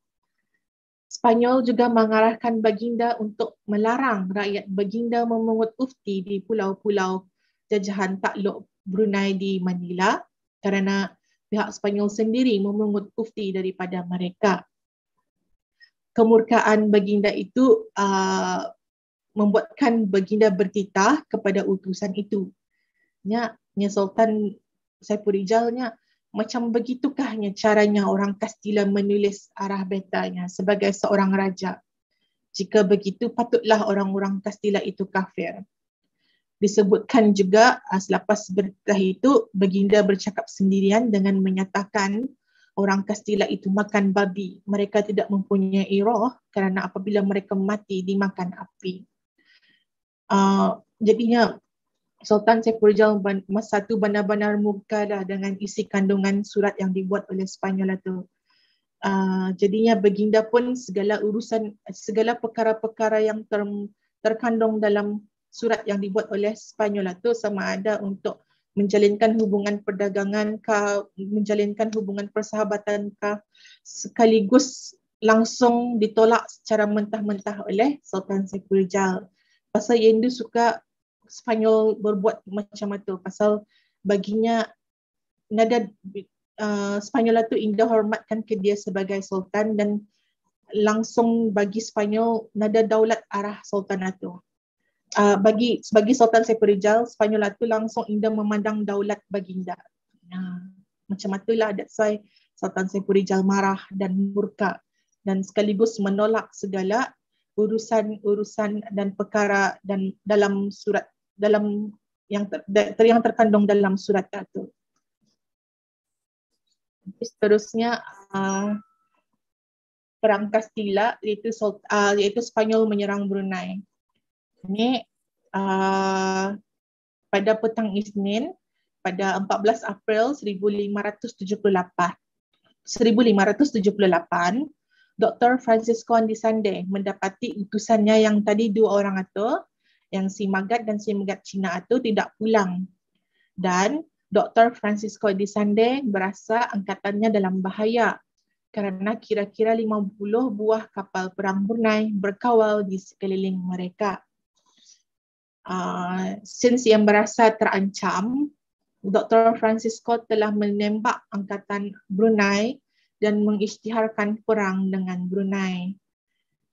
Spanyol juga mengarahkan baginda untuk melarang rakyat baginda memungut ufti di pulau-pulau jajahan takluk Brunei di Manila kerana pihak Spanyol sendiri memungut ufti daripada mereka. Kemurkaan baginda itu uh, membuatkan baginda bertitah kepada utusan itu. Nya, Nya Sultan Saipurijalnya macam begitukahnya caranya orang Kastila menulis arah betanya sebagai seorang raja. Jika begitu, patutlah orang-orang Kastila itu kafir. Disebutkan juga selepas berita itu, Baginda bercakap sendirian dengan menyatakan orang Kastila itu makan babi. Mereka tidak mempunyai roh kerana apabila mereka mati dimakan api. Uh, jadinya Sultan Saifurjal masa satu benar-benar muka lah dengan isi kandungan surat yang dibuat oleh Spanyol itu. Uh, jadinya baginda pun segala urusan, segala perkara-perkara yang ter, terkandung dalam surat yang dibuat oleh Spanyol itu sama ada untuk menjalinkan hubungan perdagangan ke menjalinkan hubungan persahabatan ke sekaligus langsung ditolak secara mentah-mentah oleh Sultan Saifurjal. Pasal Yendu suka Spanyol berbuat macam tu pasal baginya nada uh, Spanyol lah tu indah hormatkan ke dia sebagai sultan dan langsung bagi Spanyol nada daulat arah sultan itu. Lah uh, bagi sebagai sultan Seperijal Spanyol lah tu langsung indah memandang daulat baginda. Uh, macam lah. Adat saya Sultan Seperijal marah dan murka dan sekaligus menolak segala urusan-urusan dan perkara dan dalam surat dalam yang ter, yang terkandung dalam surat itu. Seterusnya uh, perang Kastila iaitu uh, iaitu Spanyol menyerang Brunei. Ini uh, pada petang Isnin pada 14 April 1578. 1578, Dr. Francisco Sande mendapati utusannya yang tadi dua orang itu yang si magat dan si magat Cina itu tidak pulang. Dan Dr. Francisco Di Sande berasa angkatannya dalam bahaya kerana kira-kira 50 buah kapal perang Brunei berkawal di sekeliling mereka. Uh, since yang berasa terancam, Dr. Francisco telah menembak angkatan Brunei dan mengisytiharkan perang dengan Brunei.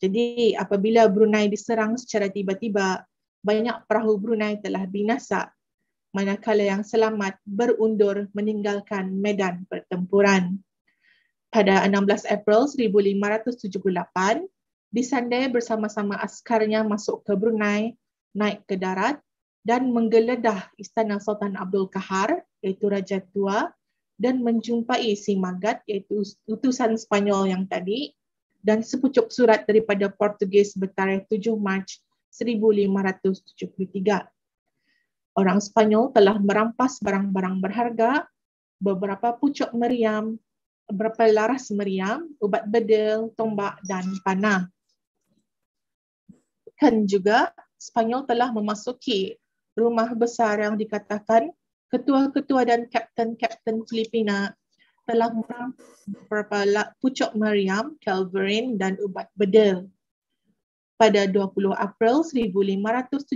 Jadi apabila Brunei diserang secara tiba-tiba, banyak perahu Brunei telah binasa, manakala yang selamat berundur meninggalkan medan pertempuran. Pada 16 April 1578, Disandai bersama-sama askarnya masuk ke Brunei, naik ke darat dan menggeledah istana Sultan Abdul Kahar, iaitu Raja Tua, dan menjumpai si Magat, iaitu utusan Spanyol yang tadi, dan sepucuk surat daripada Portugis bertarikh 7 Mac 1578. 1573. Orang Spanyol telah merampas barang-barang berharga, beberapa pucuk meriam, beberapa laras meriam, ubat bedil, tombak dan panah. Dan juga Spanyol telah memasuki rumah besar yang dikatakan ketua-ketua dan kapten-kapten Filipina telah merampas beberapa pucuk meriam, kelverin dan ubat bedil pada 20 April 1578,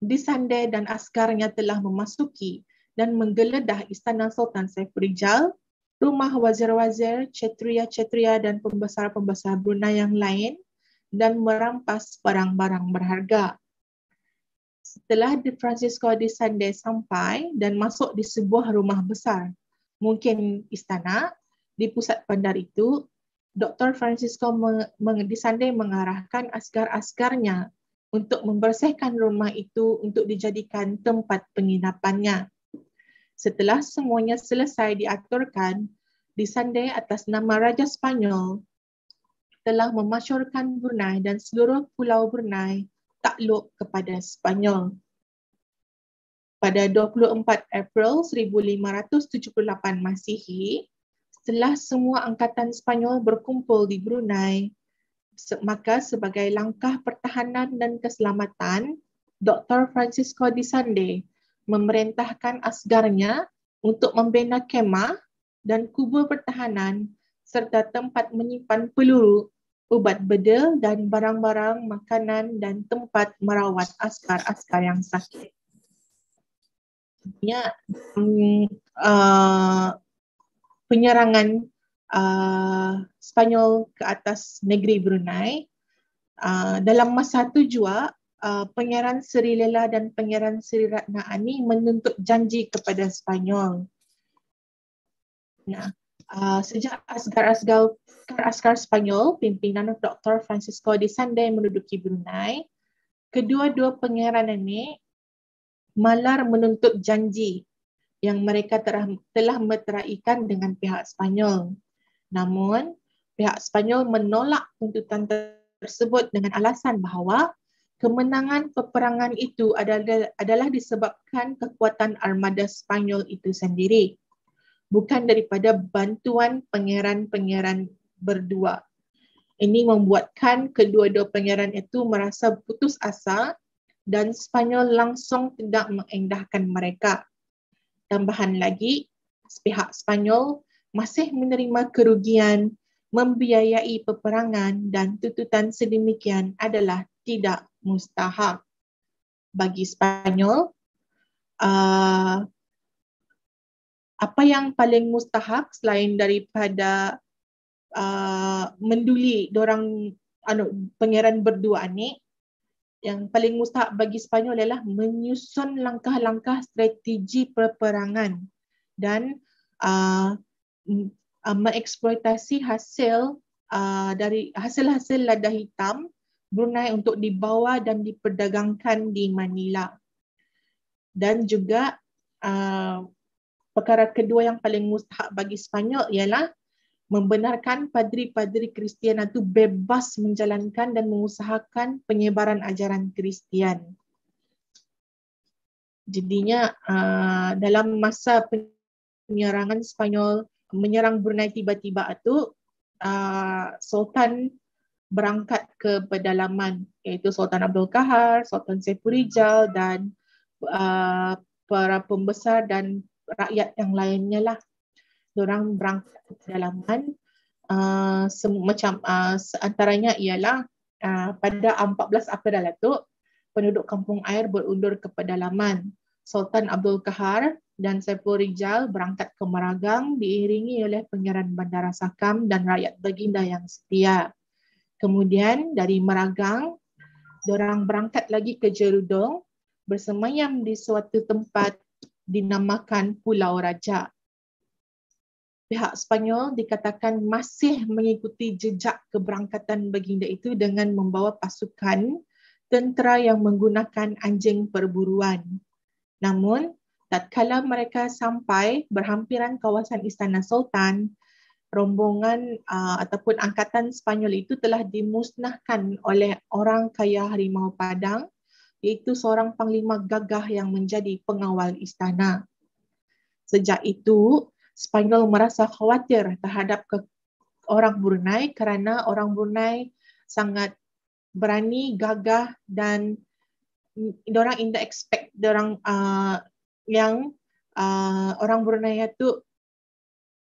Di Sande dan askarnya telah memasuki dan menggeledah Istana Sultan Saif Rijal, rumah wazir-wazir, cetria-cetria dan pembesar-pembesar Brunei yang lain dan merampas barang-barang berharga. Setelah Di Francisco Di Sande sampai dan masuk di sebuah rumah besar, mungkin istana, di pusat bandar itu, Dr. Francisco meng, disandai mengarahkan askar-askarnya untuk membersihkan rumah itu untuk dijadikan tempat penginapannya. Setelah semuanya selesai diaturkan, disandai atas nama Raja Spanyol telah memasyurkan Brunei dan seluruh pulau Brunei takluk kepada Spanyol. Pada 24 April 1578 Masihi, setelah semua angkatan Spanyol berkumpul di Brunei, maka sebagai langkah pertahanan dan keselamatan, Dr. Francisco de Sande memerintahkan asgarnya untuk membina kemah dan Kubu pertahanan serta tempat menyimpan peluru, ubat bedel dan barang-barang makanan dan tempat merawat askar-askar yang sakit. Ya, um, uh, penyerangan uh, Spanyol ke atas negeri Brunei. Uh, dalam masa itu juga, uh, Pangeran Seri Lela dan Pangeran Seri Ratna Ani menuntut janji kepada Spanyol. Nah, uh, sejak Asgar-Asgar Askar Spanyol, pimpinan Dr. Francisco de Sande menduduki Brunei, kedua-dua pangeran ini malar menuntut janji yang mereka telah, telah meteraikan dengan pihak Spanyol. Namun, pihak Spanyol menolak tuntutan tersebut dengan alasan bahawa kemenangan peperangan itu adalah, adalah disebabkan kekuatan armada Spanyol itu sendiri, bukan daripada bantuan pangeran-pangeran berdua. Ini membuatkan kedua-dua pangeran itu merasa putus asa dan Spanyol langsung tidak mengendahkan mereka tambahan lagi, pihak Spanyol masih menerima kerugian membiayai peperangan dan tuntutan sedemikian adalah tidak mustahak bagi Spanyol. Uh, apa yang paling mustahak selain daripada uh, menduli orang anu, pangeran berdua ni yang paling mustahak bagi Sepanyol ialah menyusun langkah-langkah strategi peperangan dan uh, uh, mengeksploitasi hasil uh, dari hasil-hasil lada hitam Brunei untuk dibawa dan diperdagangkan di Manila. Dan juga uh, perkara kedua yang paling mustahak bagi Sepanyol ialah membenarkan padri-padri Kristian itu bebas menjalankan dan mengusahakan penyebaran ajaran Kristian. Jadinya uh, dalam masa penyerangan Spanyol menyerang Brunei tiba-tiba itu uh, Sultan berangkat ke pedalaman iaitu Sultan Abdul Kahar, Sultan Sepurijal dan uh, para pembesar dan rakyat yang lainnya lah orang berangkat ke pedalaman, uh, macam uh, antaranya ialah uh, pada 14 April Datuk penduduk kampung air berundur ke pedalaman Sultan Abdul Kahar dan Saiful Rijal berangkat ke Meragang diiringi oleh pengiran Bandara Sakam dan rakyat Baginda yang setia. Kemudian dari Meragang, orang berangkat lagi ke Jerudong bersemayam di suatu tempat dinamakan Pulau Raja pihak Spanyol dikatakan masih mengikuti jejak keberangkatan baginda itu dengan membawa pasukan tentera yang menggunakan anjing perburuan. Namun, tatkala mereka sampai berhampiran kawasan Istana Sultan, rombongan uh, ataupun angkatan Spanyol itu telah dimusnahkan oleh orang kaya Harimau Padang, iaitu seorang panglima gagah yang menjadi pengawal istana. Sejak itu, Spanyol merasa khawatir terhadap ke orang Brunei kerana orang Brunei sangat berani, gagah dan orang in the expect orang uh, yang uh, orang Brunei itu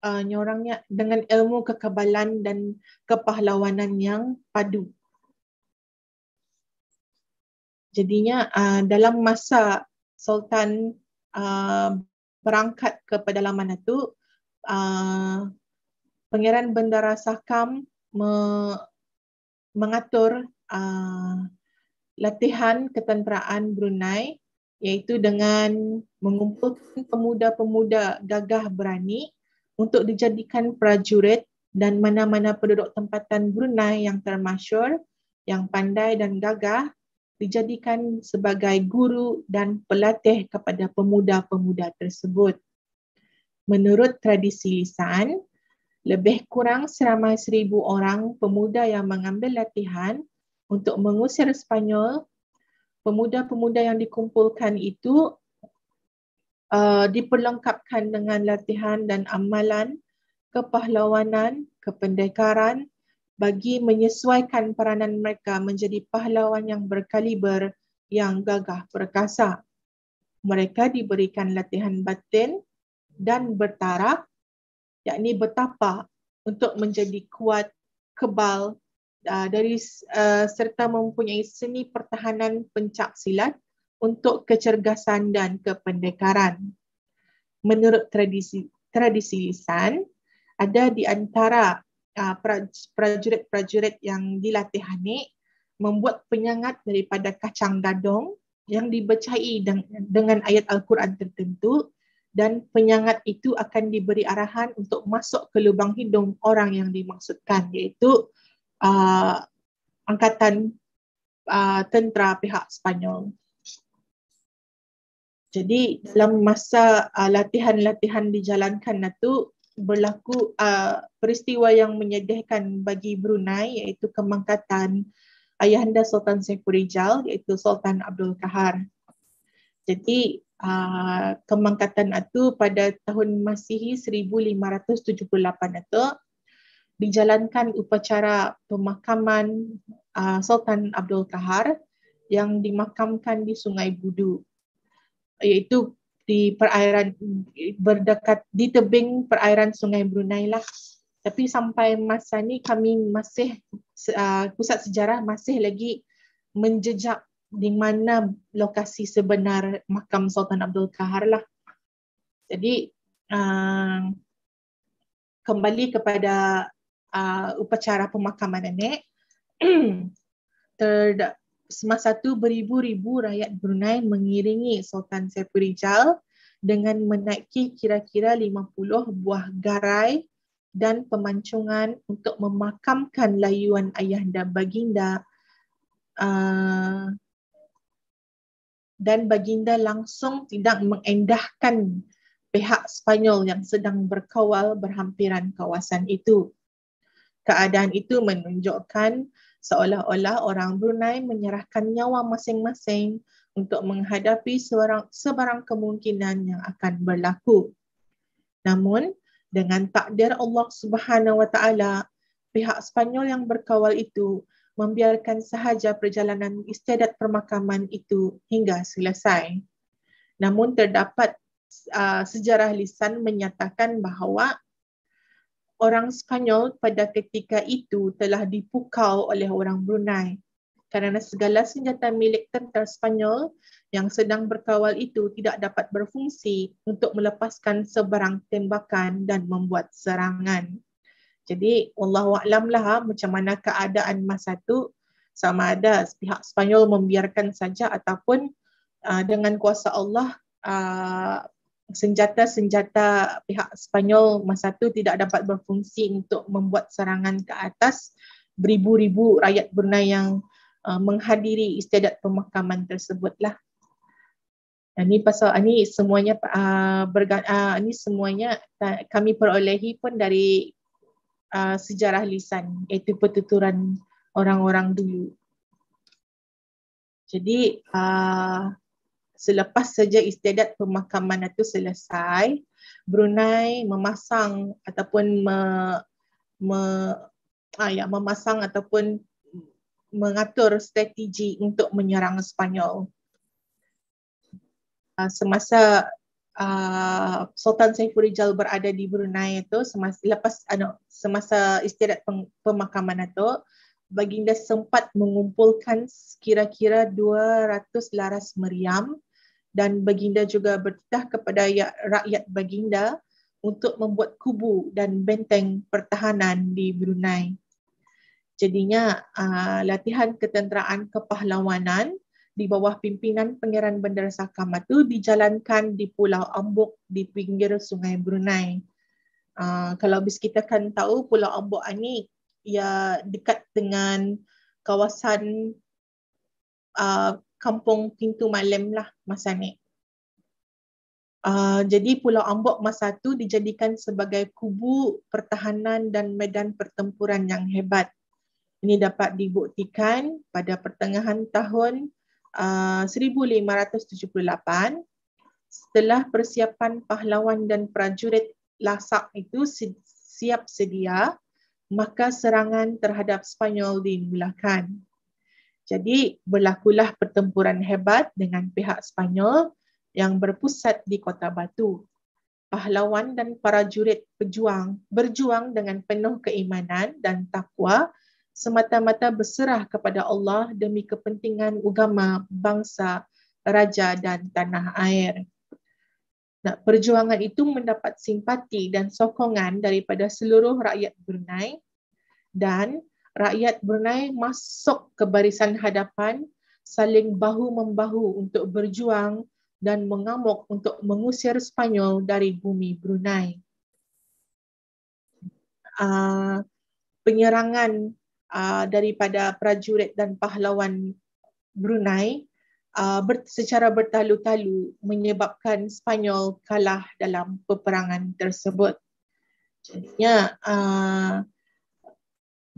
uh, nyorangnya dengan ilmu kekebalan dan kepahlawanan yang padu. Jadinya uh, dalam masa Sultan uh, berangkat ke pedalaman itu, Ah, Pengiran Bendara Sakam me, mengatur uh, latihan ketenteraan Brunei iaitu dengan mengumpulkan pemuda-pemuda gagah berani untuk dijadikan prajurit dan mana-mana penduduk tempatan Brunei yang termasyur, yang pandai dan gagah dijadikan sebagai guru dan pelatih kepada pemuda-pemuda tersebut. Menurut tradisi lisan, lebih kurang seramai seribu orang pemuda yang mengambil latihan untuk mengusir Spanyol. Pemuda-pemuda yang dikumpulkan itu uh, diperlengkapkan dengan latihan dan amalan kepahlawanan, kependekaran bagi menyesuaikan peranan mereka menjadi pahlawan yang berkaliber yang gagah perkasa. Mereka diberikan latihan batin dan bertaraf, yakni bertapa untuk menjadi kuat, kebal uh, dari uh, serta mempunyai seni pertahanan pencak silat untuk kecergasan dan kependekaran. Menurut tradisi tradisi lisan, ada di antara uh, prajurit-prajurit yang dilatih ini membuat penyengat daripada kacang gadong yang dibecai dengan ayat Al-Quran tertentu dan penyangat itu akan diberi arahan untuk masuk ke lubang hidung orang yang dimaksudkan iaitu uh, angkatan uh, tentera pihak Spanyol. Jadi dalam masa uh, latihan-latihan dijalankan itu berlaku uh, peristiwa yang menyedihkan bagi Brunei iaitu kemangkatan ayahanda Sultan Sepurijal, Rijal iaitu Sultan Abdul Kahar. Jadi Ah, kemangkatan itu pada tahun Masihi 1578 itu dijalankan upacara pemakaman uh, Sultan Abdul Kahar yang dimakamkan di Sungai Budu iaitu di perairan berdekat di tebing perairan Sungai Brunei lah. Tapi sampai masa ni kami masih uh, pusat sejarah masih lagi menjejak di mana lokasi sebenar makam Sultan Abdul Kahar lah. Jadi uh, kembali kepada uh, upacara pemakaman nenek, terdak semasa itu beribu-ribu rakyat Brunei mengiringi Sultan Saifurijal dengan menaiki kira-kira 50 buah garai dan pemancungan untuk memakamkan layuan ayah dan baginda uh, dan baginda langsung tidak mengendahkan pihak Spanyol yang sedang berkawal berhampiran kawasan itu. Keadaan itu menunjukkan seolah-olah orang Brunei menyerahkan nyawa masing-masing untuk menghadapi sebarang, sebarang kemungkinan yang akan berlaku. Namun, dengan takdir Allah Subhanahu wa pihak Spanyol yang berkawal itu membiarkan sahaja perjalanan istiadat permakaman itu hingga selesai. Namun terdapat uh, sejarah lisan menyatakan bahawa orang Spanyol pada ketika itu telah dipukau oleh orang Brunei kerana segala senjata milik tentera Spanyol yang sedang berkawal itu tidak dapat berfungsi untuk melepaskan sebarang tembakan dan membuat serangan. Jadi Allah alam lah ha, macam mana keadaan masa tu sama ada pihak Spanyol membiarkan saja ataupun uh, dengan kuasa Allah uh, senjata-senjata pihak Spanyol masa tu tidak dapat berfungsi untuk membuat serangan ke atas beribu-ribu rakyat Brunei yang uh, menghadiri istiadat pemakaman tersebut lah. Ini pasal ini semuanya uh, berga, uh, ini semuanya uh, kami perolehi pun dari Uh, sejarah lisan iaitu pertuturan orang-orang dulu. Jadi uh, selepas saja istiadat pemakaman itu selesai, Brunei memasang ataupun me, me, ah, ya, memasang ataupun mengatur strategi untuk menyerang Spanyol. Uh, ah, semasa Ah, Sultan Saifur Ijal berada di Brunei itu semasa lepas ano, semasa istirahat pemakaman itu baginda sempat mengumpulkan kira-kira 200 laras meriam dan baginda juga bertitah kepada ya-, rakyat baginda untuk membuat kubu dan benteng pertahanan di Brunei. Jadinya uh, latihan ketenteraan kepahlawanan di bawah pimpinan Pangeran Bandar Sakamatu dijalankan di Pulau Ambok di pinggir Sungai Brunei. Uh, kalau bis kita kan tahu Pulau Ambok ini ya dekat dengan kawasan uh, kampung Pintu Malam lah masa ni. Uh, jadi Pulau Ambok masa tu dijadikan sebagai kubu pertahanan dan medan pertempuran yang hebat. Ini dapat dibuktikan pada pertengahan tahun 1578 ah, setelah persiapan pahlawan dan prajurit lasak itu siap sedia maka serangan terhadap Spanyol dimulakan. Jadi berlakulah pertempuran hebat dengan pihak Spanyol yang berpusat di Kota Batu. Pahlawan dan para jurid pejuang berjuang dengan penuh keimanan dan takwa semata-mata berserah kepada Allah demi kepentingan agama, bangsa, raja dan tanah air. Nah, perjuangan itu mendapat simpati dan sokongan daripada seluruh rakyat Brunei dan rakyat Brunei masuk ke barisan hadapan saling bahu-membahu untuk berjuang dan mengamuk untuk mengusir Spanyol dari bumi Brunei. Uh, penyerangan Uh, daripada prajurit dan pahlawan Brunei uh, secara bertalu-talu menyebabkan Spanyol kalah dalam peperangan tersebut. Jadinya uh,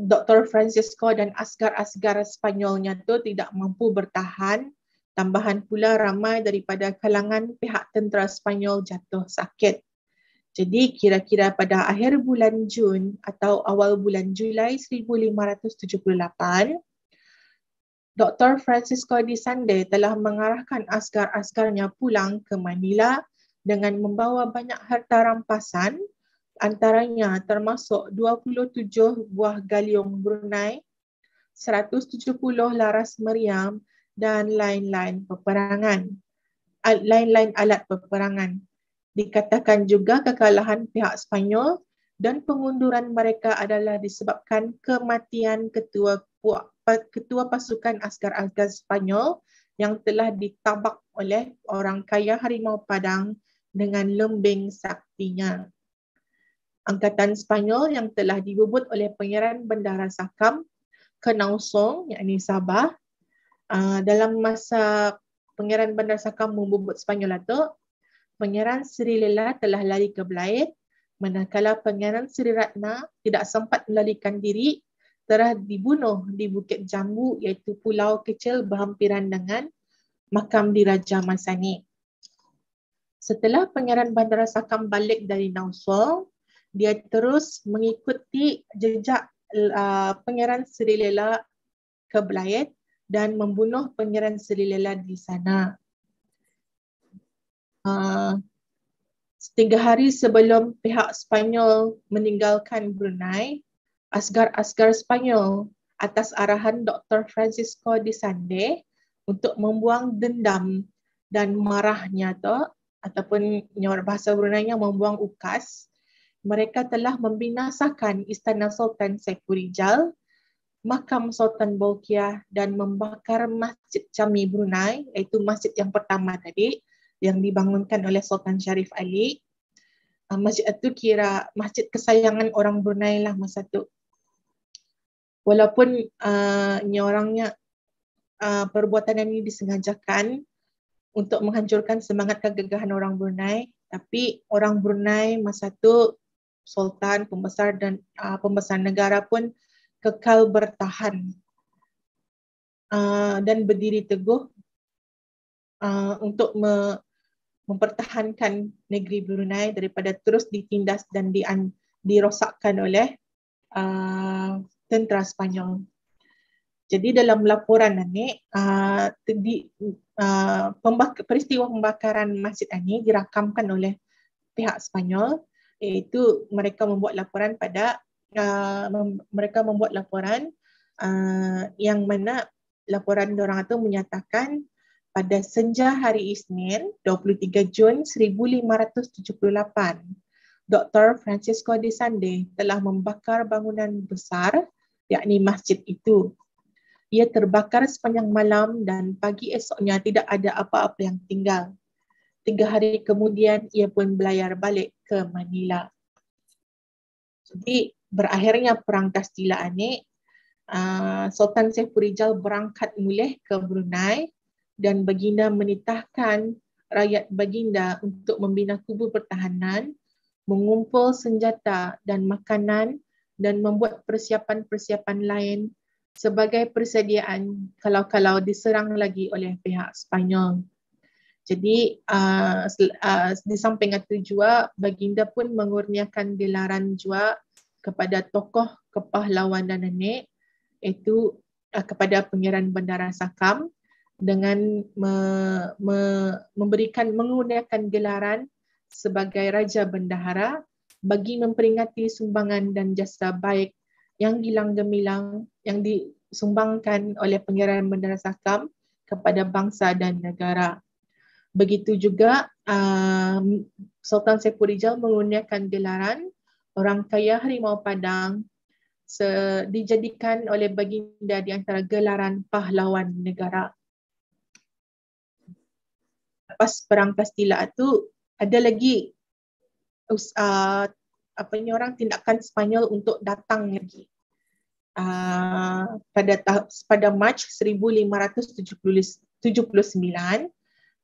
Dr. Francisco dan Asgar-Asgar Spanyolnya itu tidak mampu bertahan. Tambahan pula ramai daripada kalangan pihak tentera Spanyol jatuh sakit. Jadi kira-kira pada akhir bulan Jun atau awal bulan Julai 1578, Dr. Francisco de Sande telah mengarahkan askar-askarnya pulang ke Manila dengan membawa banyak harta rampasan antaranya termasuk 27 buah galiong Brunei, 170 laras meriam dan lain-lain peperangan. Lain-lain alat peperangan dikatakan juga kekalahan pihak Spanyol dan pengunduran mereka adalah disebabkan kematian ketua ketua pasukan askar-askar Spanyol yang telah ditabak oleh orang kaya harimau padang dengan lembing saktinya. Angkatan Spanyol yang telah dibubut oleh pengiran bendara Sakam, ke Nausong iaitu Sabah, uh, dalam masa pengiran bendara Sakam membubut Spanyol itu, Pangeran Sri Lela telah lari ke Belait, manakala Pangeran Sri Ratna tidak sempat melarikan diri, telah dibunuh di Bukit Jambu iaitu pulau kecil berhampiran dengan makam diraja Masani. Setelah Pangeran Bandara Sakam balik dari Nausol, dia terus mengikuti jejak uh, Pangeran Sri Lela ke Belait dan membunuh Pangeran Sri Lela di sana. Ah, setiga hari sebelum pihak Spanyol meninggalkan Brunei, asgar-asgar Spanyol atas arahan Dr. Francisco de Sande untuk membuang dendam dan marahnya tu ataupun bahasa Brunei yang membuang ukas, mereka telah membinasakan Istana Sultan Sekurijal, Makam Sultan Bolkiah dan membakar Masjid Cami Brunei, iaitu masjid yang pertama tadi, yang dibangunkan oleh Sultan Sharif Ali. Uh, masjid itu kira masjid kesayangan orang Brunei lah masa tu. Walaupun uh, ah, nyorangnya uh, ah, perbuatan ini disengajakan untuk menghancurkan semangat kegagahan orang Brunei, tapi orang Brunei masa itu Sultan, pembesar dan uh, pembesar negara pun kekal bertahan uh, dan berdiri teguh uh, untuk me- mempertahankan negeri Brunei daripada terus ditindas dan di, dirosakkan oleh uh, tentera Spanyol. Jadi dalam laporan ini, uh, di, uh, peristiwa pembakaran masjid ini dirakamkan oleh pihak Spanyol iaitu mereka membuat laporan pada uh, mereka membuat laporan uh, yang mana laporan orang itu menyatakan pada senja hari Isnin 23 Jun 1578. Dr. Francisco de Sande telah membakar bangunan besar yakni masjid itu. Ia terbakar sepanjang malam dan pagi esoknya tidak ada apa-apa yang tinggal. Tiga hari kemudian ia pun belayar balik ke Manila. Jadi berakhirnya Perang Kastila ini, ah, Sultan Sefurijal berangkat mulih ke Brunei dan baginda menitahkan rakyat baginda untuk membina kubu pertahanan, mengumpul senjata dan makanan dan membuat persiapan-persiapan lain sebagai persediaan kalau-kalau diserang lagi oleh pihak Sepanyol. Jadi uh, uh, di samping itu juga baginda pun mengurniakan gelaran juga kepada tokoh kepahlawanan nenek iaitu uh, kepada Pengiran Bandara Sakam dengan me, me, memberikan menggunakan gelaran sebagai raja bendahara bagi memperingati sumbangan dan jasa baik yang gilang gemilang yang disumbangkan oleh Pangeran Bendahara Sakam kepada bangsa dan negara. Begitu juga um, Sultan Sepurijal menggunakan gelaran orang kaya Harimau Padang dijadikan oleh baginda di antara gelaran pahlawan negara selepas perang pastila tu ada lagi uh, apa ni orang tindakan Spanyol untuk datang lagi. Uh, pada pada March 1579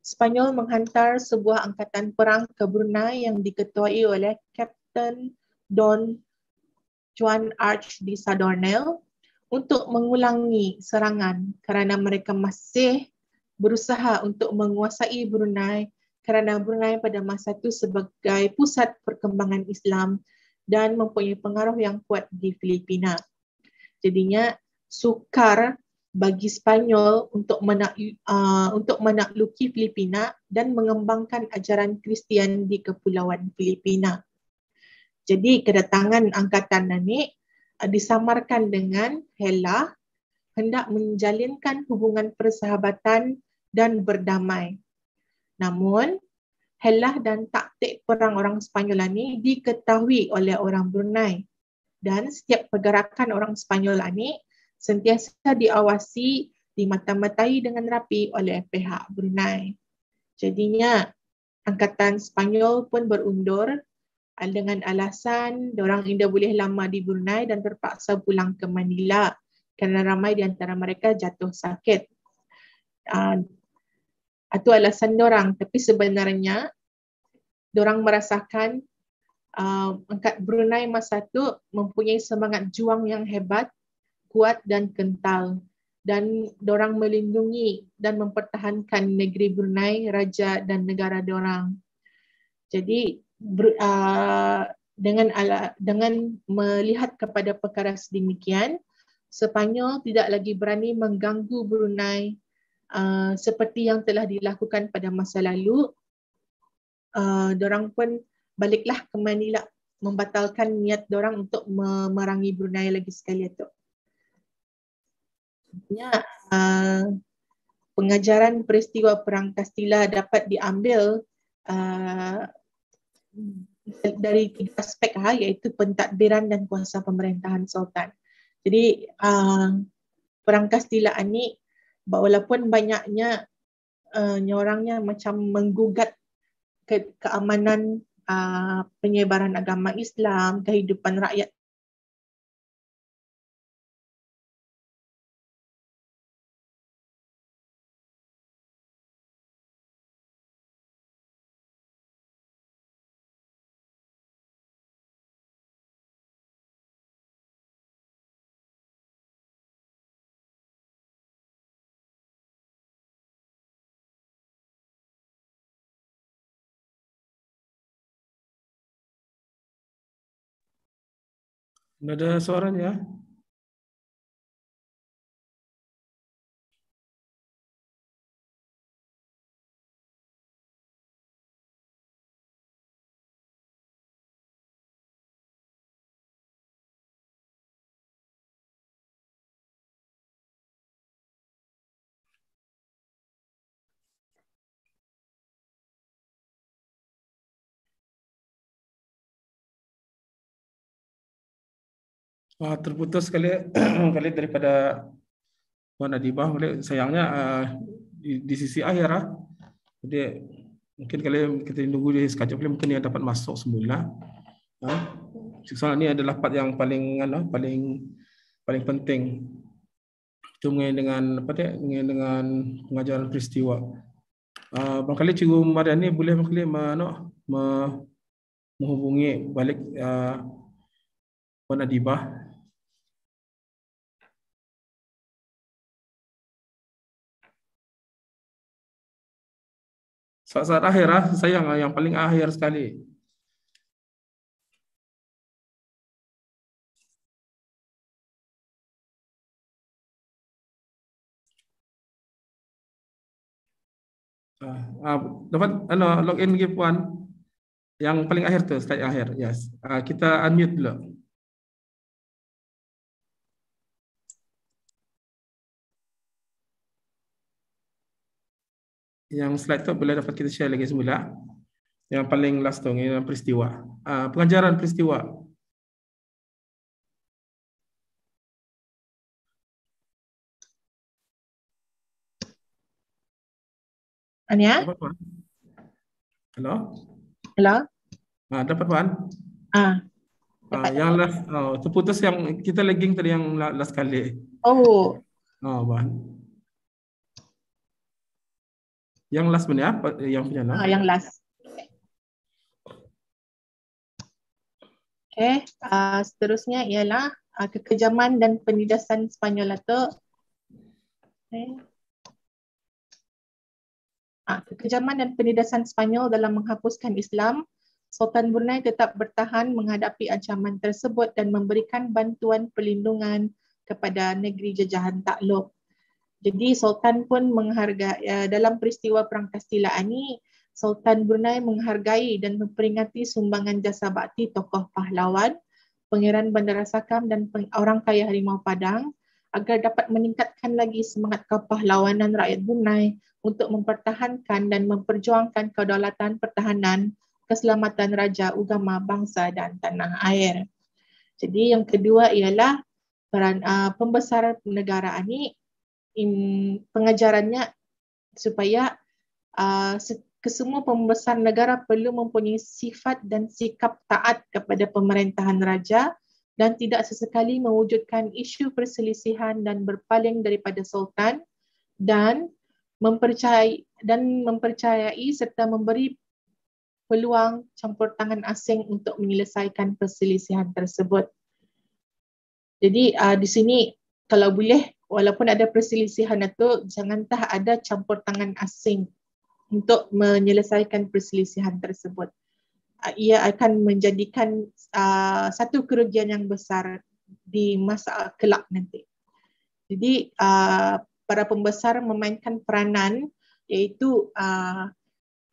Spanyol menghantar sebuah angkatan perang ke Brunei yang diketuai oleh Captain Don Juan Arch di Sadornel untuk mengulangi serangan kerana mereka masih berusaha untuk menguasai Brunei kerana Brunei pada masa itu sebagai pusat perkembangan Islam dan mempunyai pengaruh yang kuat di Filipina. Jadinya sukar bagi Spanyol untuk menak, uh, untuk menakluki Filipina dan mengembangkan ajaran Kristian di kepulauan Filipina. Jadi kedatangan angkatan Nanik uh, disamarkan dengan Hela hendak menjalinkan hubungan persahabatan dan berdamai. Namun, helah dan taktik perang orang Spanyol ini diketahui oleh orang Brunei dan setiap pergerakan orang Spanyol ini sentiasa diawasi di mata matai dengan rapi oleh pihak Brunei. Jadinya, angkatan Spanyol pun berundur dengan alasan orang indah boleh lama di Brunei dan terpaksa pulang ke Manila kerana ramai di antara mereka jatuh sakit. Uh, itu alasan orang, tapi sebenarnya orang merasakan uh, angkat Brunei masa itu mempunyai semangat juang yang hebat, kuat dan kental dan orang melindungi dan mempertahankan negeri Brunei, raja dan negara orang. Jadi uh, dengan ala, dengan melihat kepada perkara sedemikian, Sepanyol tidak lagi berani mengganggu Brunei uh, seperti yang telah dilakukan pada masa lalu. Uh, orang pun baliklah ke Manila membatalkan niat orang untuk memerangi Brunei lagi sekali itu. Ya, uh, pengajaran peristiwa Perang Kastila dapat diambil uh, dari tiga aspek ha, iaitu pentadbiran dan kuasa pemerintahan Sultan. Jadi uh, perangkas tilaan ni walaupun banyaknya uh, ah, orangnya macam menggugat ke- keamanan uh, penyebaran agama Islam, kehidupan rakyat Ada ya. Wah terputus sekali kali daripada Puan Nadibah boleh sayangnya uh, di, di sisi akhir ah. Jadi mungkin kali kita tunggu dia sekejap boleh mungkin dia dapat masuk semula. Ha? Ah. Soalan ini adalah part yang paling ano, paling paling penting. Itu dengan apa dia? Mengenai dengan pengajaran peristiwa. Uh, barangkali Cikgu Marian ini boleh barangkali mana, me, menghubungi balik uh, Puan Adibah Saat-saat akhir lah, sayang lah, yang paling akhir sekali. Uh, dapat ano, login lagi One. yang paling akhir tu slide akhir yes uh, kita unmute dulu yang slide tu boleh dapat kita share lagi semula yang paling last tu ni dalam peristiwa uh, pengajaran peristiwa Ania Hello Hello Ah uh, dapat puan Ah uh, uh, yang last oh, terputus yang kita lagging tadi yang last kali Oh Oh puan yang last punya apa? Eh, yang punya lah. Ah, yang last. Okay. Uh, ah, seterusnya ialah uh, kekejaman dan penindasan Spanyol atau okay. uh, ah, kekejaman dan penindasan Spanyol dalam menghapuskan Islam, Sultan Brunei tetap bertahan menghadapi ancaman tersebut dan memberikan bantuan pelindungan kepada negeri jajahan Takluk. Jadi Sultan pun menghargai eh, dalam peristiwa Perang Kastilaan ini Sultan Brunei menghargai dan memperingati sumbangan jasa bakti tokoh pahlawan, Pangeran Bandar Sakam dan orang kaya Harimau Padang agar dapat meningkatkan lagi semangat kepahlawanan rakyat Brunei untuk mempertahankan dan memperjuangkan kedaulatan pertahanan keselamatan raja, agama, bangsa dan tanah air. Jadi yang kedua ialah peran uh, pembesar negara ini im, pengajarannya supaya uh, kesemua pembesar negara perlu mempunyai sifat dan sikap taat kepada pemerintahan raja dan tidak sesekali mewujudkan isu perselisihan dan berpaling daripada sultan dan mempercayai dan mempercayai serta memberi peluang campur tangan asing untuk menyelesaikan perselisihan tersebut. Jadi uh, di sini kalau boleh walaupun ada perselisihan itu janganlah ada campur tangan asing untuk menyelesaikan perselisihan tersebut ah, ia akan menjadikan uh, satu kerugian yang besar di masa kelak nanti jadi uh, para pembesar memainkan peranan iaitu uh,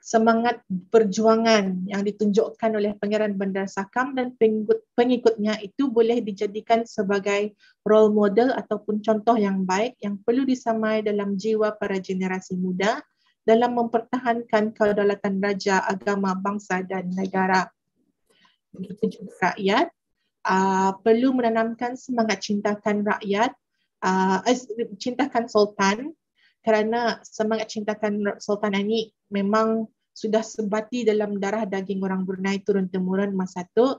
semangat perjuangan yang ditunjukkan oleh Pangeran Bandar Sakam dan pengikut pengikutnya itu boleh dijadikan sebagai role model ataupun contoh yang baik yang perlu disamai dalam jiwa para generasi muda dalam mempertahankan kedaulatan raja, agama, bangsa dan negara. Begitu juga rakyat uh, perlu menanamkan semangat cintakan rakyat, uh, cintakan sultan kerana semangat cintakan Sultan ini memang sudah sebati dalam darah daging orang Brunei turun temurun masa itu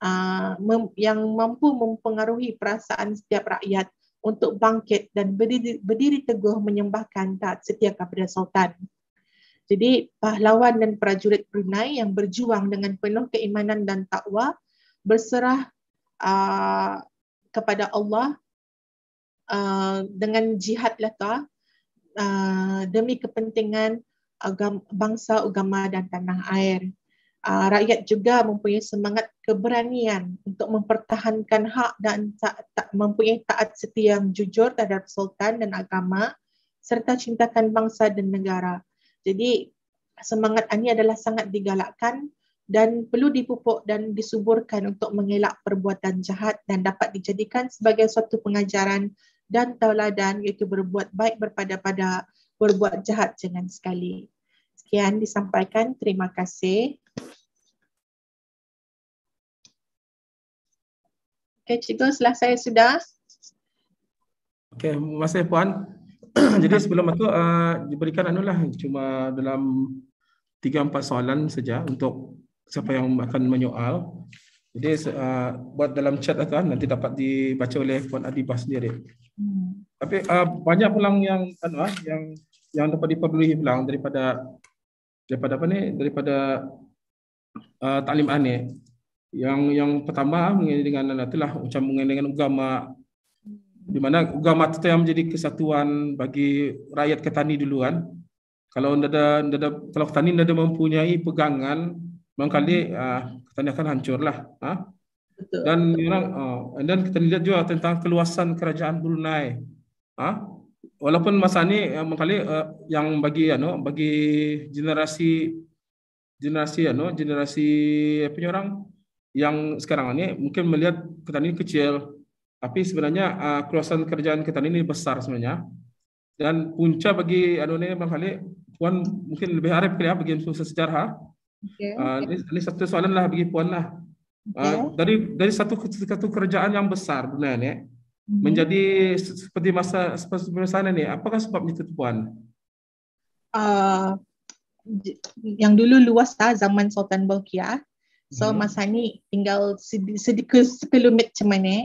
ah, yang mampu mempengaruhi perasaan setiap rakyat untuk bangkit dan berdiri, berdiri teguh menyembahkan taat setia kepada Sultan. Jadi pahlawan dan prajurit Brunei yang berjuang dengan penuh keimanan dan takwa berserah ah, kepada Allah ah, dengan jihad lata Uh, demi kepentingan agama bangsa, agama dan tanah air. Uh, rakyat juga mempunyai semangat keberanian untuk mempertahankan hak dan mempunyai taat setia yang jujur terhadap sultan dan agama serta cintakan bangsa dan negara. Jadi semangat ini adalah sangat digalakkan dan perlu dipupuk dan disuburkan untuk mengelak perbuatan jahat dan dapat dijadikan sebagai suatu pengajaran dan tauladan iaitu berbuat baik berpada-pada berbuat jahat jangan sekali. Sekian disampaikan. Terima kasih. Okey, cikgu setelah saya sudah. Okey, terima kasih Puan. Jadi sebelum itu uh, diberikan anulah cuma dalam 3-4 soalan saja untuk siapa yang akan menyoal. Jadi uh, buat dalam chat atau lah nanti dapat dibaca oleh puan Adibah sendiri. Hmm. Tapi uh, banyak pulang yang kan uh, yang yang dapat diperolehi pulang daripada daripada apa ni daripada uh, taklim ane yang yang pertama ah, mengenai dengan itulah macam mengenai dengan agama di mana agama itu yang menjadi kesatuan bagi rakyat ketani duluan kalau ndada ndada kalau ketani ndada mempunyai pegangan Mengkali uh, hmm. ah, kita akan hancurlah ha huh? dan orang uh, dan kita lihat juga tentang keluasan kerajaan Brunei ha huh? walaupun masa ni mengkali ah, uh, yang bagi ano uh, bagi generasi generasi ano uh, generasi apa orang yang sekarang ni mungkin melihat kita ini kecil tapi sebenarnya uh, keluasan kerajaan kita ini besar sebenarnya dan punca bagi anu ni mengkali puan mungkin lebih arif kali ya bagi sejarah Okay. Uh, ini, satu soalan lah bagi puan lah. Okay. Uh, ah, dari dari satu, satu kerajaan yang besar benar ni eh? mhm. menjadi seperti masa seperti sana ni apakah sebab itu puan? Uh, yang dulu luas lah zaman Sultan Bolkiah. So hmm masa ni tinggal sedikit sekelumit macam mana eh?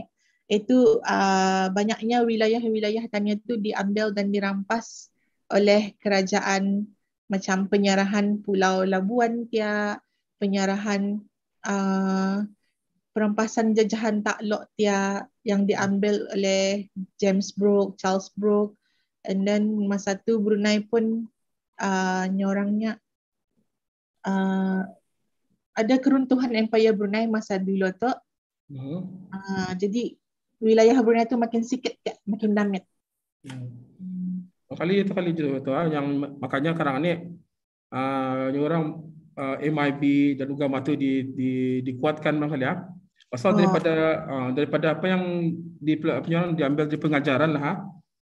itu uh, banyaknya wilayah-wilayah tanya tu diambil dan dirampas oleh kerajaan macam penyarahan Pulau Labuan tiap, penyarahan uh, perampasan jajahan taklok tiap yang diambil oleh James Brooke, Charles Brooke and then masa tu Brunei pun uh, nyorangnya uh, ada keruntuhan Empire Brunei masa dulu tu. Mm-hmm. Uh, jadi wilayah Brunei tu makin sikit tiap, makin damit. Mm kali itu kali itu, itu ah, yang makanya sekarang ini uh, ah, orang uh, ah, MIB dan juga matu di, di dikuatkan bang kali ya. Pasal oh. daripada uh, daripada apa yang di penyuruh, diambil di pengajaran lah.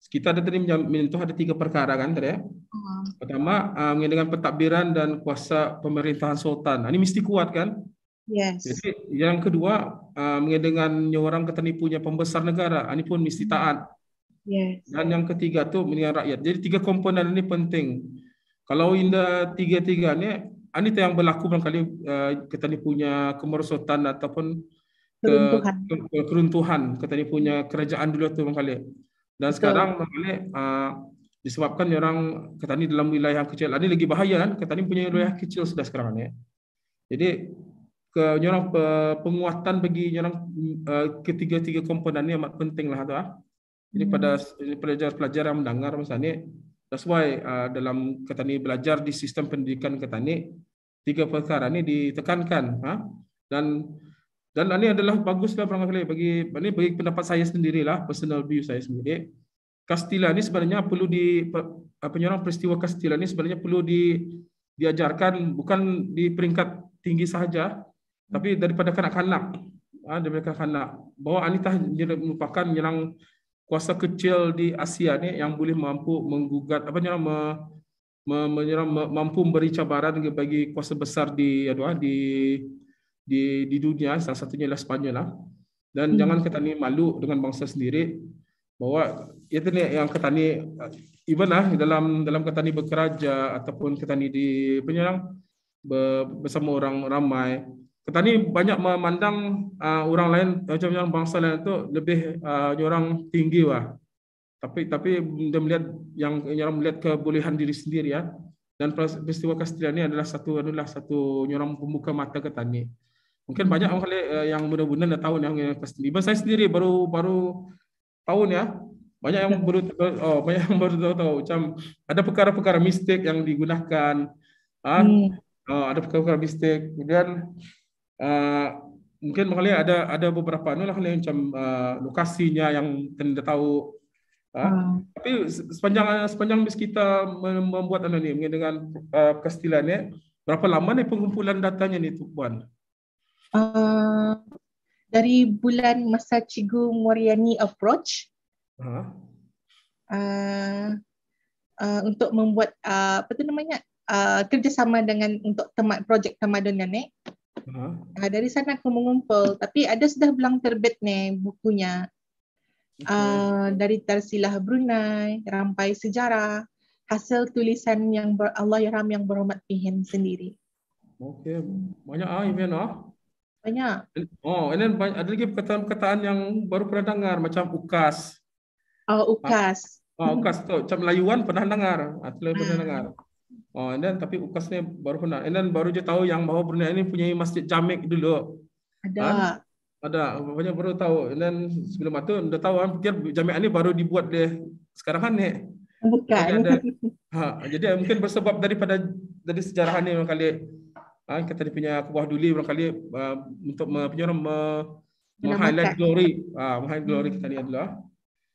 Kita ada tadi menyentuh ada tiga perkara kan tadi ya. Oh. Pertama uh, dengan pentadbiran dan kuasa pemerintahan sultan. Nah, ini mesti kuat kan? Yes. Jadi yang kedua uh, mengenai dengan orang ketenipunya pembesar negara. Ini pun mesti taat. Hmm. Dan yang ketiga tu kepentingan rakyat. Jadi tiga komponen ini penting. Kalau inda tiga-tiga ni, ini ah, yang berlaku barangkali eh, kali kita ni punya kemerosotan ataupun keruntuhan. Ke, keruntuhan kata dia punya kerajaan dulu tu bang kali Dan Betul. sekarang bang kali ah, disebabkan orang kita ni dalam wilayah yang kecil. Ini ah, lagi bahaya kan Kita ni punya wilayah kecil sudah sekarang ni. Jadi ke orang penguatan bagi orang eh, ketiga-tiga komponen ni amat penting lah tu ah. Jadi pada hmm. pelajar-pelajar yang mendengar Mas Anik, that's why uh, dalam kata ni belajar di sistem pendidikan kata ni tiga perkara ni ditekankan ha? dan dan ini adalah baguslah barangkali bagi ini bagi pendapat saya sendirilah personal view saya sendiri. Kastila ini sebenarnya perlu di penyorang peristiwa Kastila ini sebenarnya perlu di diajarkan bukan di peringkat tinggi sahaja tapi daripada kanak-kanak Ah, daripada kanak-kanak bahawa Anita merupakan yang kuasa kecil di Asia ni yang boleh mampu menggugat apa nyala me, me, me, me, mampu memberi cabaran bagi kuasa besar di aduh ah, di di di dunia salah satunya ialah Spanyol lah. Dan hmm. jangan kita ni malu dengan bangsa sendiri bahawa itu ni yang kita ni even lah dalam dalam kita ni bekerja ataupun kita ni di penyerang bersama orang ramai petani banyak memandang uh, orang lain macam orang bangsa lain tu lebih uh, orang tinggi wah. Tapi tapi dia melihat yang orang melihat kebolehan diri sendiri ya. Dan peristiwa Kastria ini adalah satu adalah satu orang membuka mata ke tani. Mungkin banyak orang uh, yang benar-benar dah tahu yang Kastria. Bahasa saya sendiri baru baru tahun ya. Banyak yang baru oh banyak yang baru tahu, tahu macam ada perkara-perkara mistik yang digunakan. ha? hmm. uh, ada perkara-perkara mistik. Kemudian Ah, mungkin bakal ada ada beberapa anu lah macam uh, lokasinya yang tidak tahu uh, hmm. tapi sepanjang sepanjang bis kita membuat anu ni mungkin dengan uh, kastilan ya berapa lama ni pengumpulan datanya ni tuan uh, dari bulan masa cikgu Moriani approach uh-huh. uh, uh, untuk membuat uh, apa tu namanya uh, kerjasama dengan untuk temat projek tamadun nenek Uh-huh. Uh, dari sana aku mengumpul. Tapi ada sudah belang terbit nih bukunya. Uh, dari Tarsilah Brunei, Rampai Sejarah, hasil tulisan yang ber- Allah Yaram yang berhormat pihin sendiri. Okay banyak ah Imen ah. Banyak. Oh, and then banyak, ada lagi perkataan-perkataan yang baru pernah dengar macam ukas. Oh, ukas. Ah. Oh, ukas tu macam Melayuan pernah dengar. Atlet ah, pernah dengar. Oh, dan tapi ukas ni baru pernah. Dan baru je tahu yang bahawa Brunei ni punya masjid jamik dulu. Ada. Kan? Ada. Banyak baru tahu. Dan sebelum itu dah tahu kan ah, fikir Jamek ni baru dibuat deh sekarang kan ni. Bukan. Dan, ha, jadi ah, mungkin bersebab daripada dari sejarah ni ah, orang kali ha, kata dia punya kuah duli orang kali uh, untuk penyorang me, meng-highlight glory. Ha, highlight glory kita ni adalah.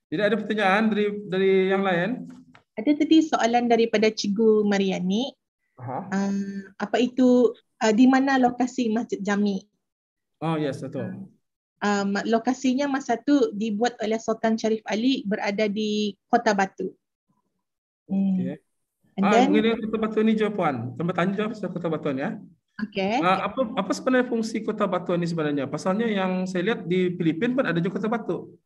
Jadi ada pertanyaan dari dari yang lain? Ada tadi soalan daripada Cikgu Mariani. uh apa itu uh, di mana lokasi Masjid Jami? Oh yes, betul. Um, lokasinya masa satu dibuat oleh Sultan Sharif Ali berada di Kota Batu. Hmm. Okay. And ah, then, Kota Batu ni jawapan. puan. Tambah tanya jawab pasal Kota Batu ni. Ya. Okay. Uh, apa, apa sebenarnya fungsi Kota Batu ni sebenarnya? Pasalnya yang saya lihat di Filipina pun ada juga Kota Batu.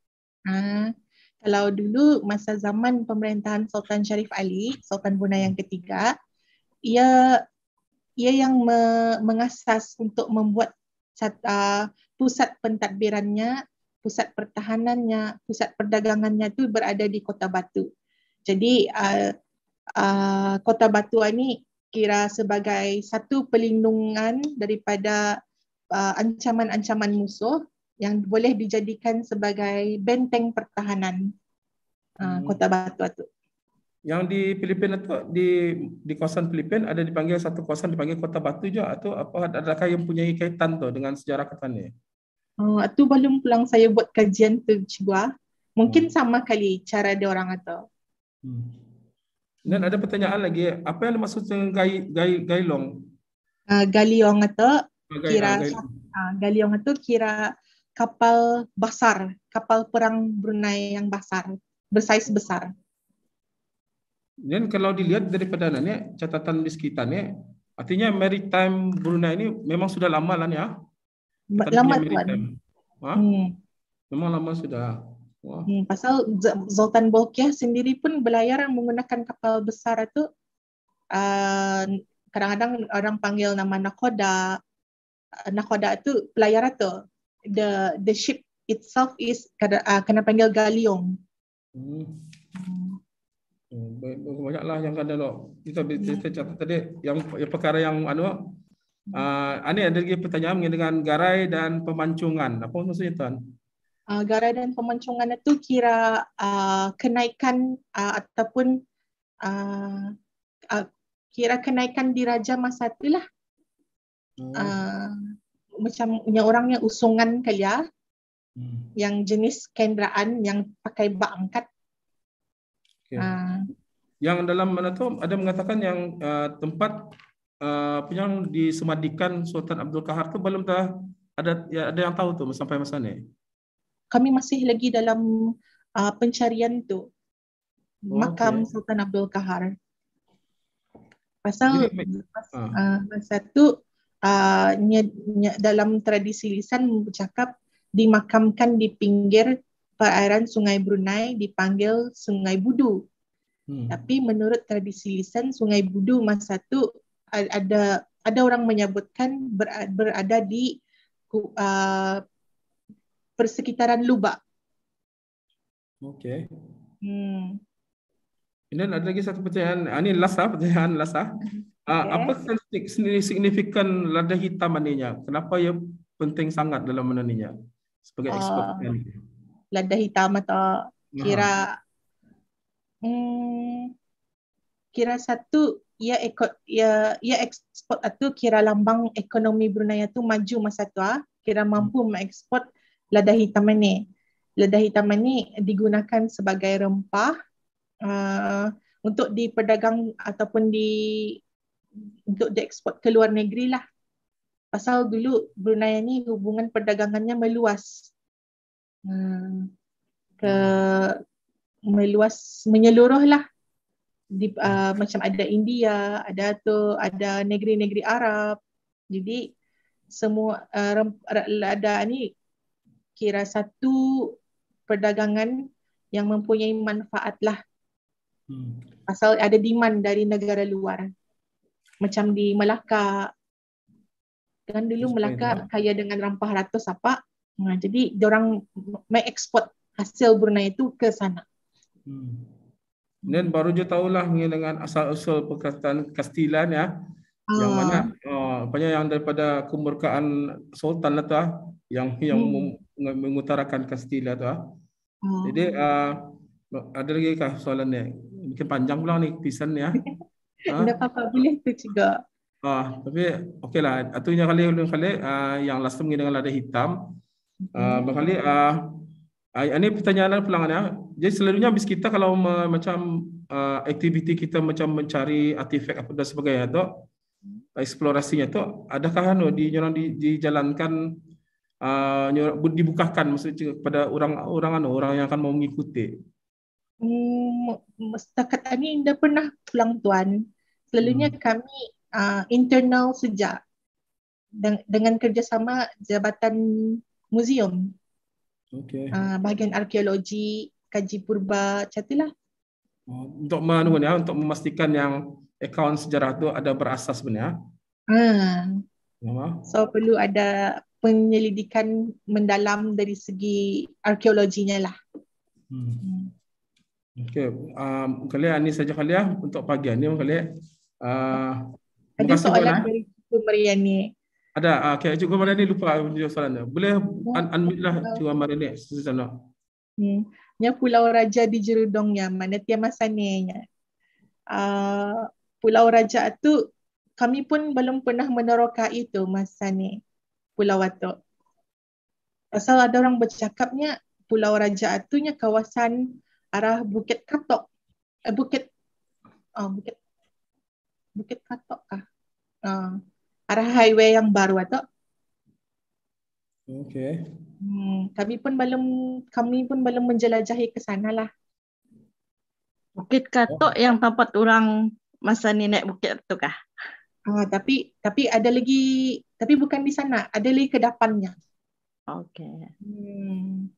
Hmm kalau dulu masa zaman pemerintahan Sultan Sharif Ali, Sultan Brunei yang ketiga, ia ia yang me, mengasas untuk membuat cata, ah, pusat pentadbirannya, pusat pertahanannya, pusat perdagangannya itu berada di Kota Batu. Jadi uh, uh, Kota Batu ini kira sebagai satu pelindungan daripada uh, ancaman-ancaman musuh yang boleh dijadikan sebagai benteng pertahanan uh, hmm. Kota Batu itu. Yang di Filipina itu di di kawasan Filipina ada dipanggil satu kawasan dipanggil Kota Batu juga atau apa adakah yang punya kaitan tu dengan sejarah kota ni? Oh, tu belum pulang saya buat kajian tu juga. Mungkin hmm. sama kali cara dia orang atau. Hmm. Dan ada pertanyaan lagi, apa yang dimaksud dengan gai, gai, gailong? Uh, galiong atau kira ah, gailong. Uh, galiong atau kira kapal besar, kapal perang Brunei yang besar, bersaiz besar. Dan kalau dilihat daripada ini, catatan di sekitar ini, artinya maritime Brunei ini memang sudah lama lah ya. Lama tuan. Ha? Hmm. Memang lama sudah. Wah. Hmm, pasal Zoltan Bolkiah sendiri pun berlayar menggunakan kapal besar itu uh, kadang-kadang orang panggil nama nakoda. Nakoda itu pelayar itu the the ship itself is kena uh, kena panggil galion. Hmm. Oh, banyaklah yang kena lo. Kita kita ya. catat tadi yang, yang perkara yang anu uh, ini ada lagi pertanyaan mengenai dengan garai dan pemancungan. Apa maksudnya tuan? Uh, garai dan pemancungan itu kira uh, kenaikan uh, ataupun uh, uh, kira kenaikan diraja masa itulah. Hmm. Uh, macam punya orang yang usungan kali ya. Hmm. Yang jenis kenderaan yang pakai bak angkat. Okay. Uh, ah. yang dalam mana tu ada mengatakan yang uh, tempat uh, yang disemadikan Sultan Abdul Kahar tu belum dah ada ya, ada yang tahu tu sampai masa ni. Kami masih lagi dalam uh, pencarian tu oh, makam okay. Sultan Abdul Kahar. Pasal Jadi, uh, masa tu Ah, nye, dalam tradisi lisan bercakap dimakamkan di pinggir perairan Sungai Brunei dipanggil Sungai Budu. Hmm. Tapi menurut tradisi lisan Sungai Budu masa tu ada ada orang menyebutkan berada di uh, persekitaran Lubak. Okay. Hmm. Dan ada lagi satu percayaan. Ah, ini last lah percayaan last lah. Uh, apa kan sendiri signifikan lada hitam maknanya? Kenapa ia penting sangat dalam menanya sebagai uh, ah. ekspert? Kan? Lada hitam atau kira hmm, kira satu ia ekot ia ia ekspor atau kira lambang ekonomi Brunei itu maju masa tu ah kira mampu hmm. mengekspor lada hitam ini. Lada hitam ini digunakan sebagai rempah uh, untuk diperdagang ataupun di untuk diekspor ke luar negeri lah. Pasal dulu Brunei ni hubungan perdagangannya meluas. Hmm, ke meluas menyeluruh lah. Di, uh, hmm. macam ada India, ada tu, ada negeri-negeri Arab. Jadi semua uh, ada ni kira satu perdagangan yang mempunyai manfaat lah. Hmm. Pasal ada demand dari negara luar macam di Melaka kan dulu Spain, Melaka ha? kaya dengan rampah ratus apa ha, jadi orang mai export hasil Brunei itu ke sana hmm. dan baru je tahulah dengan asal-usul perkataan Kastilan ya ah. yang mana uh, ah, banyak yang daripada kemerdekaan sultan lah tu ah yang yang hmm. mengutarakan kastila tu ah. Hmm. Jadi uh, ada lagi kah soalan ni? Mungkin panjang pula ni pisan ya. Tak apa-apa, boleh tu juga. Ah, tapi okeylah. Atunya kali ulun kali uh, yang last mengi dengan lada hitam. Ah, uh, hmm. berkali ah uh, ah, ini pertanyaan pelanggan ya. Jadi selalunya habis kita kalau macam uh, aktiviti kita macam mencari artifact apa dan sebagainya tu hmm. eksplorasinya tu adakah anu di di dijalankan uh, dibukakan maksudnya kepada orang-orang anu orang yang akan mau mengikuti. Hmm, setakat ini indah pernah pulang tuan selalunya hmm. kami uh, internal sejak deng- dengan kerjasama jabatan museum. Okay. Uh, ah, bahagian arkeologi, kaji purba, catilah. Oh, untuk menunggu ya, ah, untuk memastikan yang akaun sejarah tu ada berasas sebenarnya. Hmm. So perlu ada penyelidikan mendalam dari segi arkeologinya lah. Hmm. hmm. Okay, um, kalian ini saja kalian untuk pagi ini kalian. Ah, ada soalan eh. dari Cikgu Mariani. Ada. Ah, okay. Cikgu Mariani lupa menjawab soalan. Boleh ya. unmute lah Cikgu Mariani. Sesuatu nak. Ini Pulau Raja di Jerudong ya. Mana tiap masa ni. Ya. Ah, Pulau Raja tu kami pun belum pernah menerokai tu masa ni. Pulau Watok. Pasal ada orang bercakapnya Pulau Raja Atunya kawasan arah Bukit Katok. Eh, Bukit Oh, Bukit Bukit Katok kah? Uh, arah highway yang baru atau? Okay. Hmm, kami pun belum kami pun belum menjelajahi ke sana lah. Bukit Katok oh. yang tempat orang masa ni naik bukit tu kah? Ah, uh, tapi tapi ada lagi tapi bukan di sana, ada lagi kedapannya. Okay. Hmm.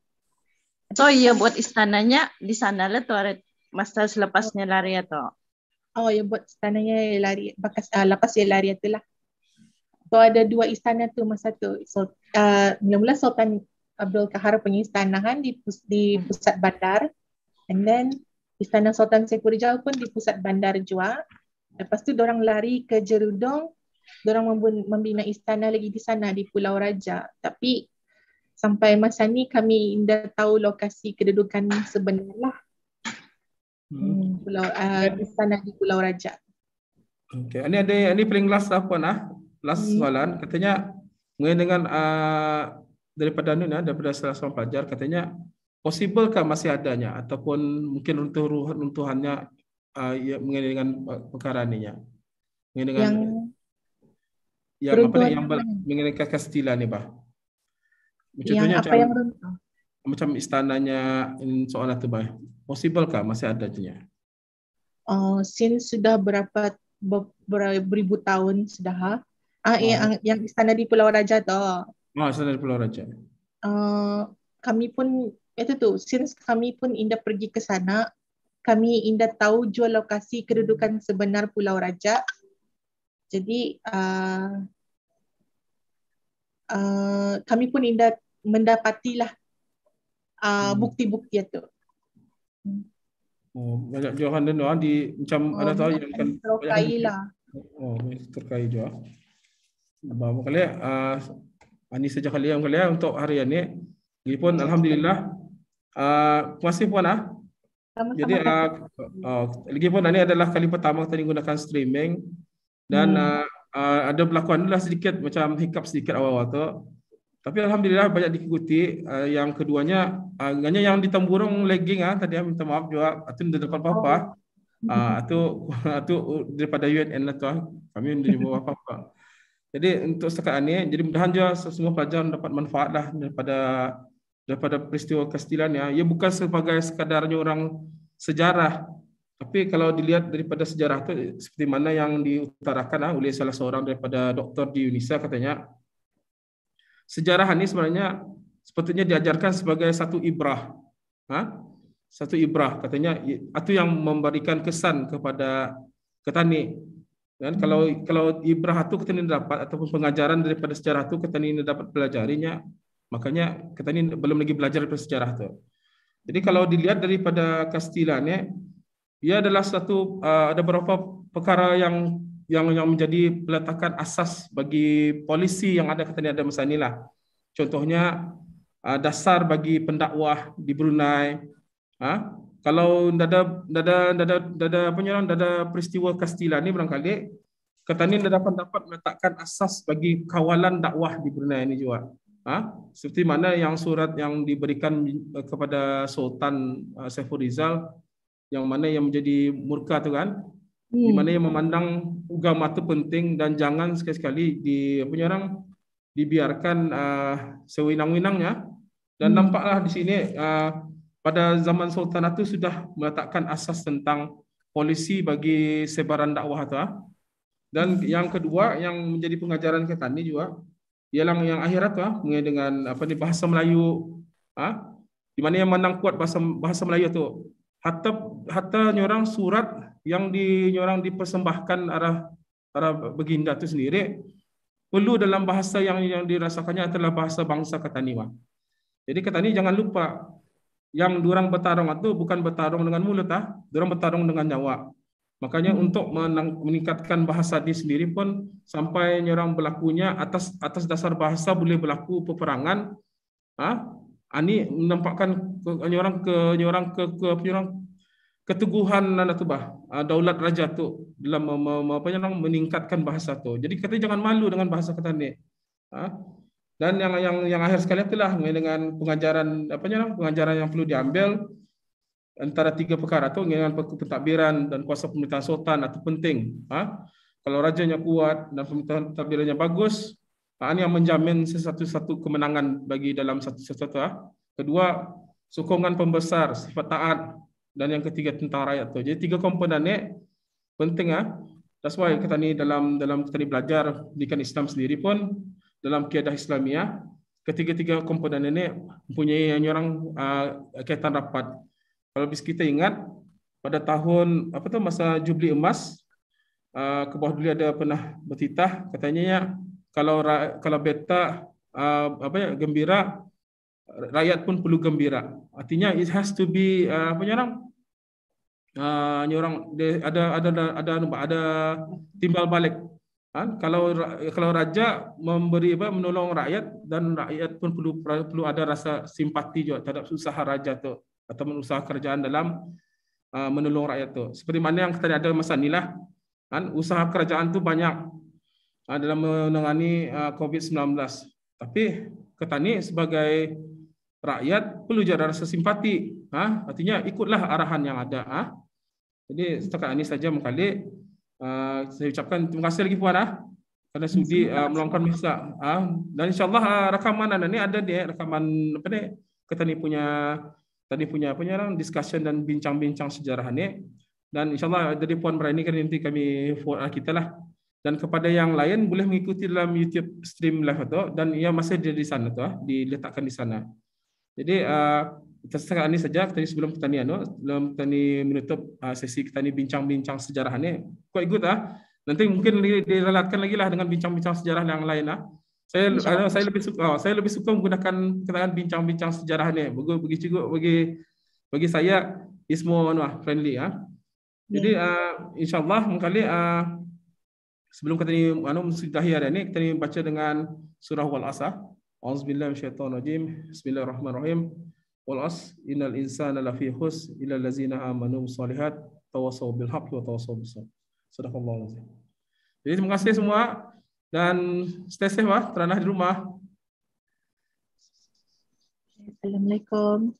So iya buat istananya di sana lah tu masa selepasnya lari atau? Ya, Oh, yang buat istana yang lari bakas, uh, ah, lepas dia lari tu lah. So ada dua istana tu masa tu. So, uh, mula-mula Sultan Abdul Kahar punya istana kan di, pus, di hmm. pusat bandar. And then istana Sultan Sekurijal pun di pusat bandar juga. Lepas tu orang lari ke Jerudong. Orang membina istana lagi di sana di Pulau Raja. Tapi sampai masa ni kami dah tahu lokasi kedudukan sebenarnya. Lah. Hmm. hmm. Pulau uh, istana di Pulau Raja. Okey, ini ada ini paling last apa ah. puan Last hmm. soalan katanya mengenai dengan uh, daripada Nun ya, ah, daripada salah seorang pelajar katanya possible kah masih adanya ataupun mungkin runtuh-runtuhannya uh, ya, mengenai dengan perkara ini ya. Mengenai dengan yang, yang apa yang, yang ber, mengenai kastila ni bah. Macam yang apa yang runtuh? Macam istananya soalan tu bah. Possiblekah masih ada jenya? Uh, since sudah berapa beribu tahun sudah ha? Ah, oh. Eh, yang, ah. ah, yang istana di Pulau Raja tu. Oh, istana di Pulau Raja. Uh, kami pun itu tu since kami pun indah pergi ke sana kami indah tahu jual lokasi kedudukan sebenar Pulau Raja jadi uh, uh, kami pun indah mendapatilah uh, hmm. bukti-bukti itu. Hmm. Oh, banyak Johan dan Johan di macam oh, ada tahu yang kan terkailah. Oh, mesti terkait juga. Abah mau kali ah uh, ani saja kali yang kali untuk hari ini. Lipun ya, alhamdulillah. Ah, uh, masih puan ah. Sama-sama. Jadi ah uh, oh, lagi pun ini adalah kali pertama kita menggunakan streaming dan hmm. uh, uh, ada berlakuanlah sedikit macam hiccup sedikit awal-awal tu. Tapi alhamdulillah banyak diikuti. Uh, ah, yang keduanya agaknya ah, uh, yang di Tamburung lagging ah uh, tadi minta maaf juga itu di depan papa. Oh. Ah uh, itu itu daripada UNN lah tuan. Ah. Kami di bawah papa. Jadi untuk setakat ini, jadi mudah-mudahan juga semua pelajar dapat manfaat lah daripada daripada peristiwa Kastilan ya. Ia bukan sebagai sekadarnya orang sejarah, tapi kalau dilihat daripada sejarah tu, seperti mana yang diutarakan ah, oleh salah seorang daripada doktor di UNISA katanya Sejarah ini sebenarnya sepertinya diajarkan sebagai satu ibrah. Ha? Satu ibrah katanya atau yang memberikan kesan kepada ketani. Dan kalau kalau ibrah itu ketani dapat ataupun pengajaran daripada sejarah itu ketani ini dapat pelajarinya, makanya ketani belum lagi belajar dari sejarah itu. Jadi kalau dilihat daripada kastilannya, ia adalah satu uh, ada beberapa perkara yang yang yang menjadi peletakan asas bagi polisi yang ada kata ni ada masa inilah. Contohnya ah, dasar bagi pendakwah di Brunei. Ha? Kalau dada dada dada dada penyerang dada peristiwa Kastila ni barangkali kata ni dapat dapat meletakkan asas bagi kawalan dakwah di Brunei ini juga. Ha? Seperti mana yang surat yang diberikan eh, kepada Sultan eh, Saifur Rizal yang mana yang menjadi murka tu kan hmm. di mana yang memandang agama itu penting dan jangan sekali-sekali di penyerang dibiarkan uh, ah, sewinang-winangnya dan hmm. nampaklah di sini uh, pada zaman sultanat itu sudah meletakkan asas tentang polisi bagi sebaran dakwah itu uh. Ah. dan yang kedua yang menjadi pengajaran ke tani juga ialah yang akhirat tu mengenai dengan apa ni bahasa Melayu ah di mana yang menang kuat bahasa bahasa Melayu tu hatta hatta nyorang surat yang di nyorang dipersembahkan arah arah beginda itu sendiri perlu dalam bahasa yang yang dirasakannya adalah bahasa bangsa Kataniwa. Jadi Katani jangan lupa yang durang bertarung itu bukan bertarung dengan mulut ah, durang bertarung dengan nyawa. Makanya hmm. untuk meningkatkan bahasa di sendiri pun sampai nyorang berlakunya atas atas dasar bahasa boleh berlaku peperangan ah, ini ah, menampakkan hanya ke hanya ke ke apa orang keteguhan nan tu bah ah, daulat raja tu dalam apa yang meningkatkan bahasa tu. Jadi kata jangan malu dengan bahasa kata ni. Ah, dan yang yang yang akhir sekali itulah dengan pengajaran apa yang pengajaran yang perlu diambil antara tiga perkara tu dengan pentadbiran dan kuasa pemerintahan sultan atau penting. Ha? Kalau rajanya kuat dan pemerintahan tadbirannya bagus, Ta'an yang menjamin sesuatu-satu kemenangan bagi dalam satu-satu. Ah. Kedua, sokongan pembesar, sifat taat. Dan yang ketiga, tentang rakyat. Tu. Jadi tiga komponen ni penting. Ha? That's why kita ni dalam dalam kita ni belajar pendidikan Islam sendiri pun dalam kiadah Islamiah ketiga-tiga komponen ini mempunyai yang orang uh, kaitan rapat. Kalau bis kita ingat pada tahun apa tu masa jubli emas uh, ke bawah dulu ada pernah bertitah katanya ya, kalau kalau beta uh, apa ya gembira rakyat pun perlu gembira artinya it has to be uh, apa ya orang uh, orang ada ada ada ada, ada timbal balik Kan? kalau kalau raja memberi apa menolong rakyat dan rakyat pun perlu perlu ada rasa simpati juga terhadap usaha raja tu atau usaha kerajaan dalam uh, menolong rakyat tu seperti mana yang tadi ada masa inilah kan lah. ha? usaha kerajaan tu banyak Ah, dalam menangani ah, COVID-19. Tapi ketani sebagai rakyat perlu jadi rasa simpati. Ha? Artinya ikutlah arahan yang ada. Ha? Jadi setakat ini saja mengkali. Uh, saya ucapkan terima kasih lagi Puan. Ah. Ha? Kerana sudi uh, meluangkan masa. Ha? Dan insyaAllah uh, rakaman anda ini ada di eh, rakaman apa ni? Ketani punya tadi punya apa orang discussion dan bincang-bincang sejarah ini. Dan insyaAllah dari Puan Merani kan nanti kami forward kita lah dan kepada yang lain boleh mengikuti dalam YouTube stream live tu dan ia masih ada di sana tu ah, diletakkan di sana. Jadi uh, ah, setakat ini saja tadi sebelum kita ni anu sebelum kita ni menutup ah, sesi kita ni bincang-bincang sejarah ni quite good ah. Nanti mungkin dilalatkan lagi lah dengan bincang-bincang sejarah yang lain lah. Saya uh, saya lebih suka oh, saya lebih suka menggunakan katakan bincang-bincang sejarah ni. Bagi bagi cikgu bagi bagi saya ismo anu friendly ya. Jadi uh, insyaallah mengkali uh, sebelum kita ni anu mesti tahiyat ni kita ni baca dengan surah wal asah auzubillahi minasyaitonirrajim bismillahirrahmanirrahim wal as innal insana lafi khus illa allazina amanu salihat tawassaw bil haqqi wa tawassaw bis sabr sadaqallahu azim jadi terima kasih semua dan stay safe lah, teranah di rumah. Assalamualaikum.